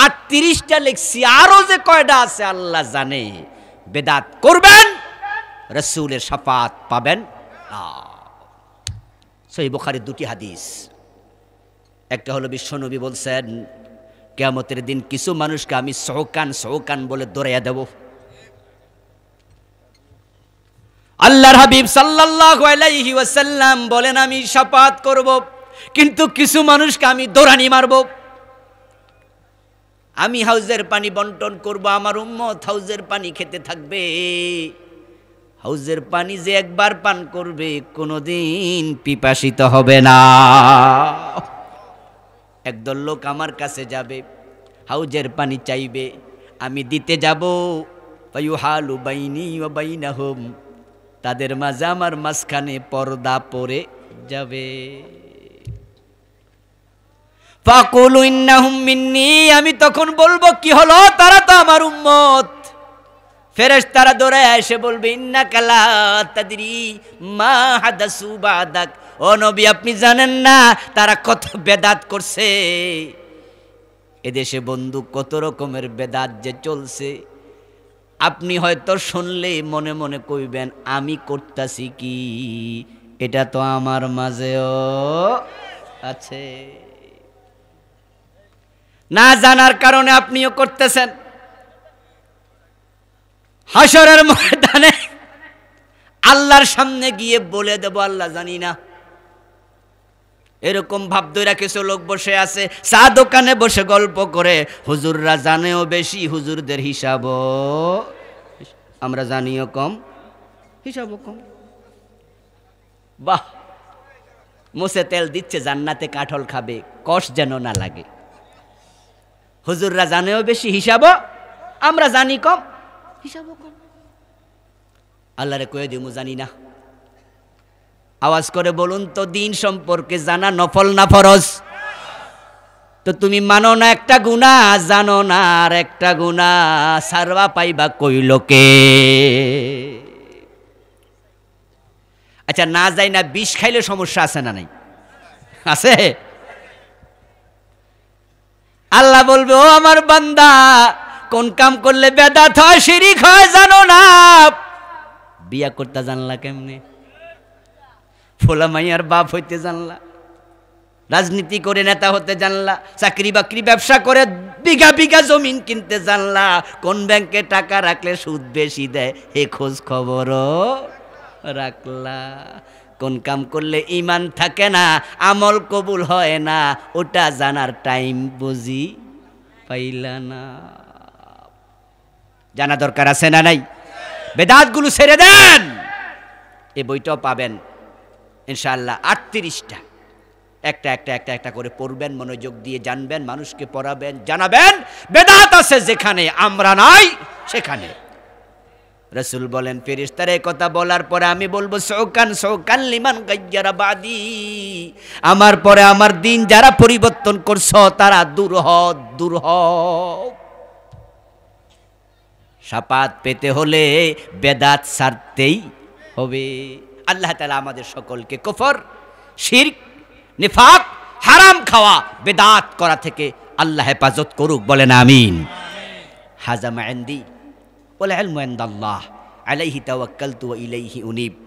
আটত্রিশটা লিখছি আরও যে কয়টা আছে আল্লাহ জানে বেদাত করবেন রসুলের সাফাত পাবেন সই বুখারি দুটি হাদিস একটা হলো বিশ্বনবী বলছেন কেয়ামতের দিন কিছু মানুষকে আমি সহকান সহকান বলে দৌড়াইয়া দেব আল্লাহর হাবিব সাল্লাল্লাহু বলেন আমি সাপাত করব কিন্তু কিছু মানুষকে আমি দৌড়ানি মারব আমি হাউজের পানি বন্টন করব আমার উম্মত হাউজের পানি খেতে থাকবে হাউজের পানি যে একবার পান করবে কোনোদিন পিপাসিত হবে না একদল লোক আমার কাছে যাবে হাউজের পানি চাইবে আমি দিতে যাব হালু বাইনি ও বাইনা হোম তাদের মাঝে আমার মাঝখানে পর্দা পরে যাবে আমি তখন বলবো কি হলো তারা তো আমার উম্মত ফেরেস তারা দৌড়ায় এসে বলবে ইন্না কালা তাদের মা হাদাসু বাদাক ও নবী আপনি জানেন না তারা কত বেদাত করছে এদেশে বন্ধু কত রকমের বেদাত যে চলছে আপনি হয়তো শুনলে মনে মনে কইবেন আমি করতাছি কি এটা তো আমার মাঝেও আছে না জানার কারণে আপনিও করতেছেন হাসরের ময়দানে আল্লাহর সামনে গিয়ে বলে দেব আল্লাহ জানি না এরকম ভাব দইরা কিছু লোক বসে আছে চা দোকানে বসে গল্প করে হুজুররা জানেও বেশি হুজুরদের হিসাব আমরা জানিও কম হিসাবও কম বাহ মোসে তেল দিচ্ছে জান্নাতে কাঠল খাবে কষ যেন না লাগে হুজুররা জানেও বেশি হিসাব আমরা জানি কম হিসাবও কম আল্লাহরে কয়ে দিমু জানি না আওয়াজ করে বলুন তো দিন সম্পর্কে জানা নফল না ফরজ তো তুমি মানো না একটা গুণা জানো না আর একটা গুণা সারবা পাইবা কইলকে আচ্ছা না যাই না বিষ খাইলে সমস্যা আছে না নাই আছে আল্লাহ বলবে ও আমার বান্দা কোন কাম করলে বেদাত হয় শিরিক হয় জানো না বিয়া করতে জানলা কেমনে ফোলা মাইয়ার বাপ হইতে জানলা রাজনীতি করে নেতা হতে জানলা চাকরি বাকরি ব্যবসা করে বিঘা বিঘা জমিন কিনতে জানলা কোন ব্যাংকে টাকা রাখলে সুদ বেশি দেয় হে খোঁজ খবরও রাখলা কোন কাম করলে ইমান থাকে না আমল কবুল হয় না ওটা জানার টাইম বুঝি পাইলা না জানা দরকার আছে না নাই বেদাতগুলো ছেড়ে দেন এ বইটাও পাবেন ইনশাআল্লাহ আটত্রিশটা একটা একটা একটা একটা করে পড়বেন মনোযোগ দিয়ে জানবেন মানুষকে পড়াবেন জানাবেন বেদাত আছে যেখানে আমরা নাই সেখানে রসুল বলেন ফেরিস্তার কথা বলার পরে আমি বলবো সৌকান সৌকান লিমান গাইয়ারা বাদি আমার পরে আমার দিন যারা পরিবর্তন করছ তারা দূর হ দূর হ সাপাত পেতে হলে বেদাত সারতেই হবে আল্লাহ তালা আমাদের সকলকে কফর শির নিফাক হারাম খাওয়া বেদাত করা থেকে আল্লাহ হেফাজত করুক বলেন আমিন হাজামা এন্দি বলে আল্লাহ আলাইহি তাওয়াক্কালতু ওয়া ইলাইহি উনিব